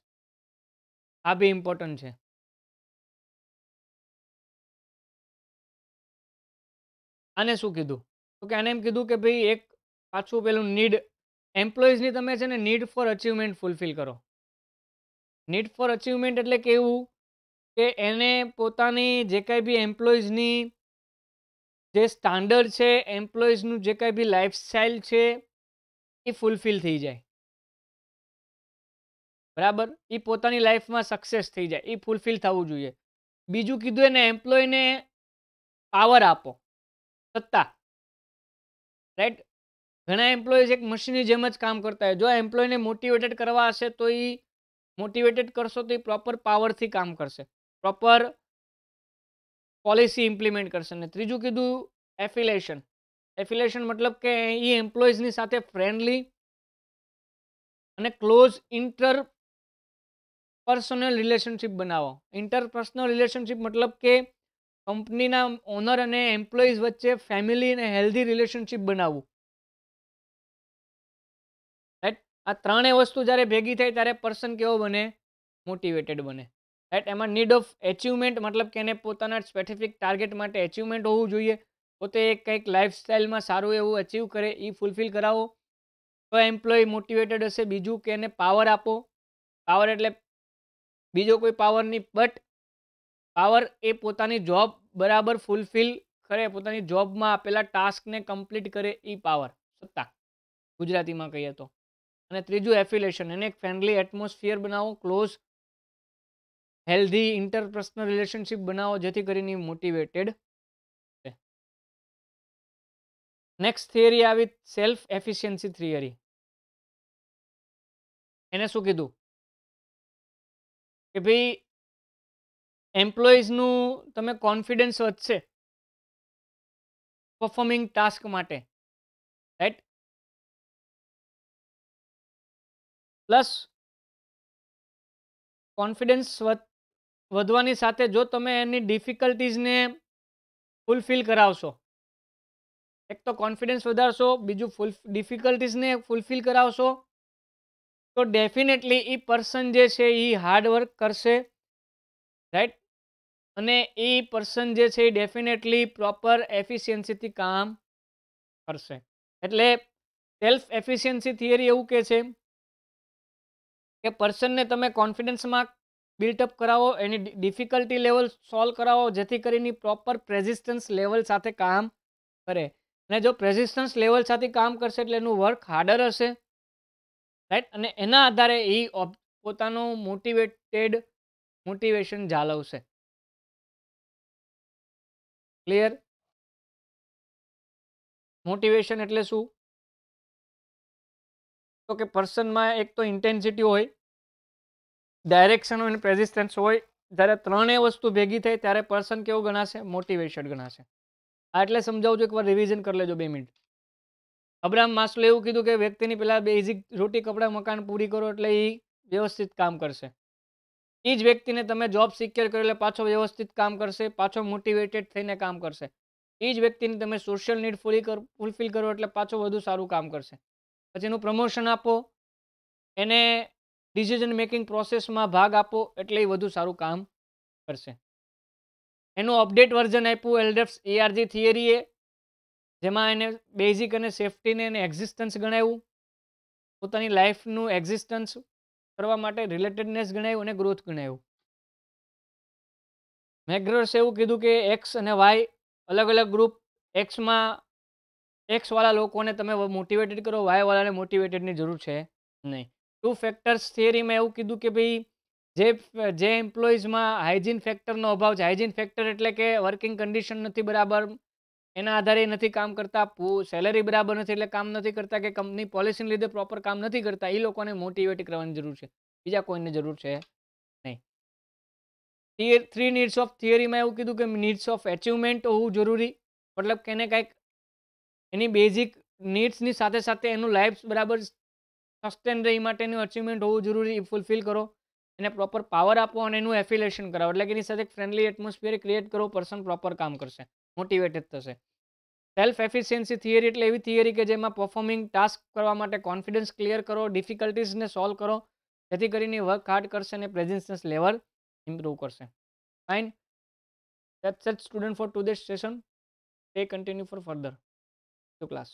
આ બી ઇમ્પોર્ટન્ટ છે આને શું કીધું તો કે આને એમ કીધું કે ભાઈ એક પાછું પેલું નીડ એમ્પ્લોઈઝની તમે છે ને નીડ ફોર અચીવમેન્ટ ફૂલફિલ કરો નીડ ફોર અચિવમેન્ટ એટલે કે એવું કે એને પોતાની જે કાંઈ બી એમ્પ્લોઈઝની જે સ્ટાન્ડર્ડ છે એમ્પ્લોઈઝનું જે કાંઈ બી લાઈફસ્ટાઈલ છે એ ફૂલફિલ થઈ જાય બરાબર એ પોતાની લાઈફમાં સક્સેસ થઈ જાય એ ફૂલફિલ થવું જોઈએ બીજું કીધું એને એમ્પ્લોયને પાવર આપો સત્તા રાઈટ ઘણા એમ્પ્લોઈઝ એક મશીનની જેમ જ કામ કરતા હોય જો એમ્પ્લોયને મોટિવેટેડ કરવા હશે તો એ મોટિવેટેડ કરશો તો એ પ્રોપર પાવરથી કામ કરશે પ્રોપર પોલિસી ઇમ્પ્લિમેન્ટ કરશે ને ત્રીજું કીધું એફિલેશન એફિલેશન મતલબ કે એ એમ્પ્લોઈઝની સાથે ફ્રેન્ડલી અને ક્લોઝ ઇન્ટર પર્સનલ રિલેશનશીપ બનાવો ઇન્ટરપર્સનલ રિલેશનશીપ મતલબ કે કંપનીના ઓનર અને એમ્પ્લોઈઝ વચ્ચે ફેમિલી અને હેલ્ધી રિલેશનશીપ બનાવવું રાઈટ આ ત્રણેય વસ્તુ જ્યારે ભેગી થાય ત્યારે પર્સન કેવો બને મોટિવેટેડ બને એટ એમાં નીડ ઓફ એચિવમેન્ટ મતલબ કે એને પોતાના સ્પેસિફિક ટાર્ગેટ માટે એચિવમેન્ટ હોવું જોઈએ પોતે એક કંઈક લાઇફસ્ટાઇલમાં સારું એવું અચીવ કરે એ ફૂલફિલ કરાવો તો એમ્પ્લોય મોટિવેટેડ હશે બીજું કે એને પાવર આપો પાવર એટલે બીજો કોઈ પાવર નહીં બટ પાવર એ પોતાની જોબ બરાબર ફૂલફિલ કરે પોતાની જોબમાં આપેલા ટાસ્કને કમ્પ્લીટ કરે એ પાવર સત્તા ગુજરાતીમાં કહીએ તો અને ત્રીજું એફિલેશન એને એક ફ્રેન્ડલી એટમોસ્ફિયર બનાવો ક્લોઝ હેલ્ધી ઇન્ટરપર્સનલ રિલેશનશિપ બનાવો જેથી કરીને મોટિવેટેડ નેક્સ્ટ થિયરી આવી સેલ્ફ એફિશિયન્સી થિયરી એને શું કીધું કે ભાઈ એમ્પ્લોઈઝનું તમે કોન્ફિડન્સ વધશે પરફોર્મિંગ ટાસ્ક માટે રાઈટ પ્લસ કોન્ફિડન્સ વધ વધવાની સાથે જો તમે એની ડિફિકલ્ટીઝને ફૂલફિલ કરાવશો એક તો કોન્ફિડન્સ વધારશો બીજું ફૂલ ડિફિકલ્ટીઝને ફૂલફિલ કરાવશો તો ડેફિનેટલી એ પર્સન જે છે એ હાર્ડવર્ક કરશે રાઈટ અને એ પર્સન જે છે એ ડેફિનેટલી પ્રોપર એફિશિયન્સીથી કામ કરશે એટલે સેલ્ફ એફિશિયન્સી થિયરી એવું કહે છે કે પર્સનને તમે કોન્ફિડન્સમાં બિલ્ટઅપ કરાવો એની ડિફિકલ્ટી લેવલ સોલ્વ કરાવો જેથી કરીને પ્રોપર પ્રેઝિસ્ટન્સ લેવલ સાથે કામ કરે અને જો પ્રેઝિસ્ટન્સ લેવલ સાથે કામ કરશે એટલે એનું વર્ક હાર્ડર હશે રાઈટ અને એના આધારે એ પોતાનું મોટિવેટેડ મોટિવેશન જાળવશે ક્લિયર મોટિવેશન એટલે શું તો કે પર્સનમાં એક તો ઇન્ટેન્સિટી હોય ડાયરેક્શન અને પ્રેઝિસ્ટન્સ હોય જ્યારે ત્રણેય વસ્તુ ભેગી થાય ત્યારે પર્સન કેવું ગણાશે મોટિવેશન ગણાશે આ એટલે સમજાવું છું એકવાર રિવિઝન કરી લેજો બે મિનિટ અબ્રાહમ માસ્લો એવું કીધું કે વ્યક્તિની પહેલાં બેઝિક રોટી કપડાં મકાન પૂરી કરો એટલે એ વ્યવસ્થિત કામ કરશે એ જ વ્યક્તિને તમે જોબ સિક્યોર કરો એટલે પાછો વ્યવસ્થિત કામ કરશે પાછો મોટિવેટેડ થઈને કામ કરશે એ જ વ્યક્તિને તમે સોશિયલ નીડ ફૂલી કરો ફૂલફિલ કરો એટલે પાછો વધુ સારું કામ કરશે પછી એનું પ્રમોશન આપો એને ડિસિઝન મેકિંગ પ્રોસેસમાં ભાગ આપો એટલે વધુ સારું કામ કરશે એનું અપડેટ વર્ઝન આપ્યું એલડેફ્સ એઆરજી થિયરીએ જેમાં એને બેઝિક અને સેફટીને એને એક્ઝિસ્ટન્સ ગણાવ્યું પોતાની લાઈફનું એક્ઝિસ્ટન્સ કરવા માટે રિલેટેડનેસ ગણાવ્યું અને ગ્રોથ ગણાવ્યું મેગ્રર્સે એવું કીધું કે એક્સ અને વાય અલગ અલગ ગ્રુપ એક્સમાં એક્સવાળા લોકોને તમે મોટિવેટેડ કરો વાયવાળાને મોટિવેટેડની જરૂર છે નહીં ટુ ફેક્ટર્સ થિયરીમાં એવું કીધું કે ભાઈ જે જે એમ્પ્લોઈઝમાં હાઇજીન ફેક્ટરનો અભાવ છે હાઇજીન ફેક્ટર એટલે કે વર્કિંગ કન્ડિશન નથી બરાબર એના આધારે નથી કામ કરતા સેલરી બરાબર નથી એટલે કામ નથી કરતા કે કંપની પોલિસીને લીધે પ્રોપર કામ નથી કરતા એ લોકોને મોટિવેટ કરવાની જરૂર છે બીજા કોઈને જરૂર છે નહીં થ્રી નીડ્સ ઓફ થિયરીમાં એવું કીધું કે નીડ્સ ઓફ એચિવમેન્ટ હોવું જરૂરી મતલબ કે એને કાંઈક એની બેઝિક નીડ્સની સાથે સાથે એનું લાઈફ બરાબર સસ્ટેન રહે માટેનું અચિવમેન્ટ હોવું જરૂરી એ ફૂલફિલ કરો એને પ્રોપર પાવર આપો અને એનું એફિલેશન કરાવો એટલે કે એની સાથે એક ફ્રેન્ડલી એટમોસ્ફિયર ક્રિએટ કરો પર્સન પ્રોપર કામ કરશે મોટિવેટેડ થશે સેલ્ફ એફિશિયન્સી થિયરી એટલે એવી થિયરી કે જેમાં પરફોર્મિંગ ટાસ્ક કરવા માટે કોન્ફિડન્સ ક્લિયર કરો ડિફિકલ્ટીઝને સોલ્વ કરો જેથી કરીને વર્ક હાર્ડ કરશે અને પ્રેઝન્સનેસ લેવલ ઇમ્પ્રૂવ કરશે fine set set student for to that session તે continue for further to class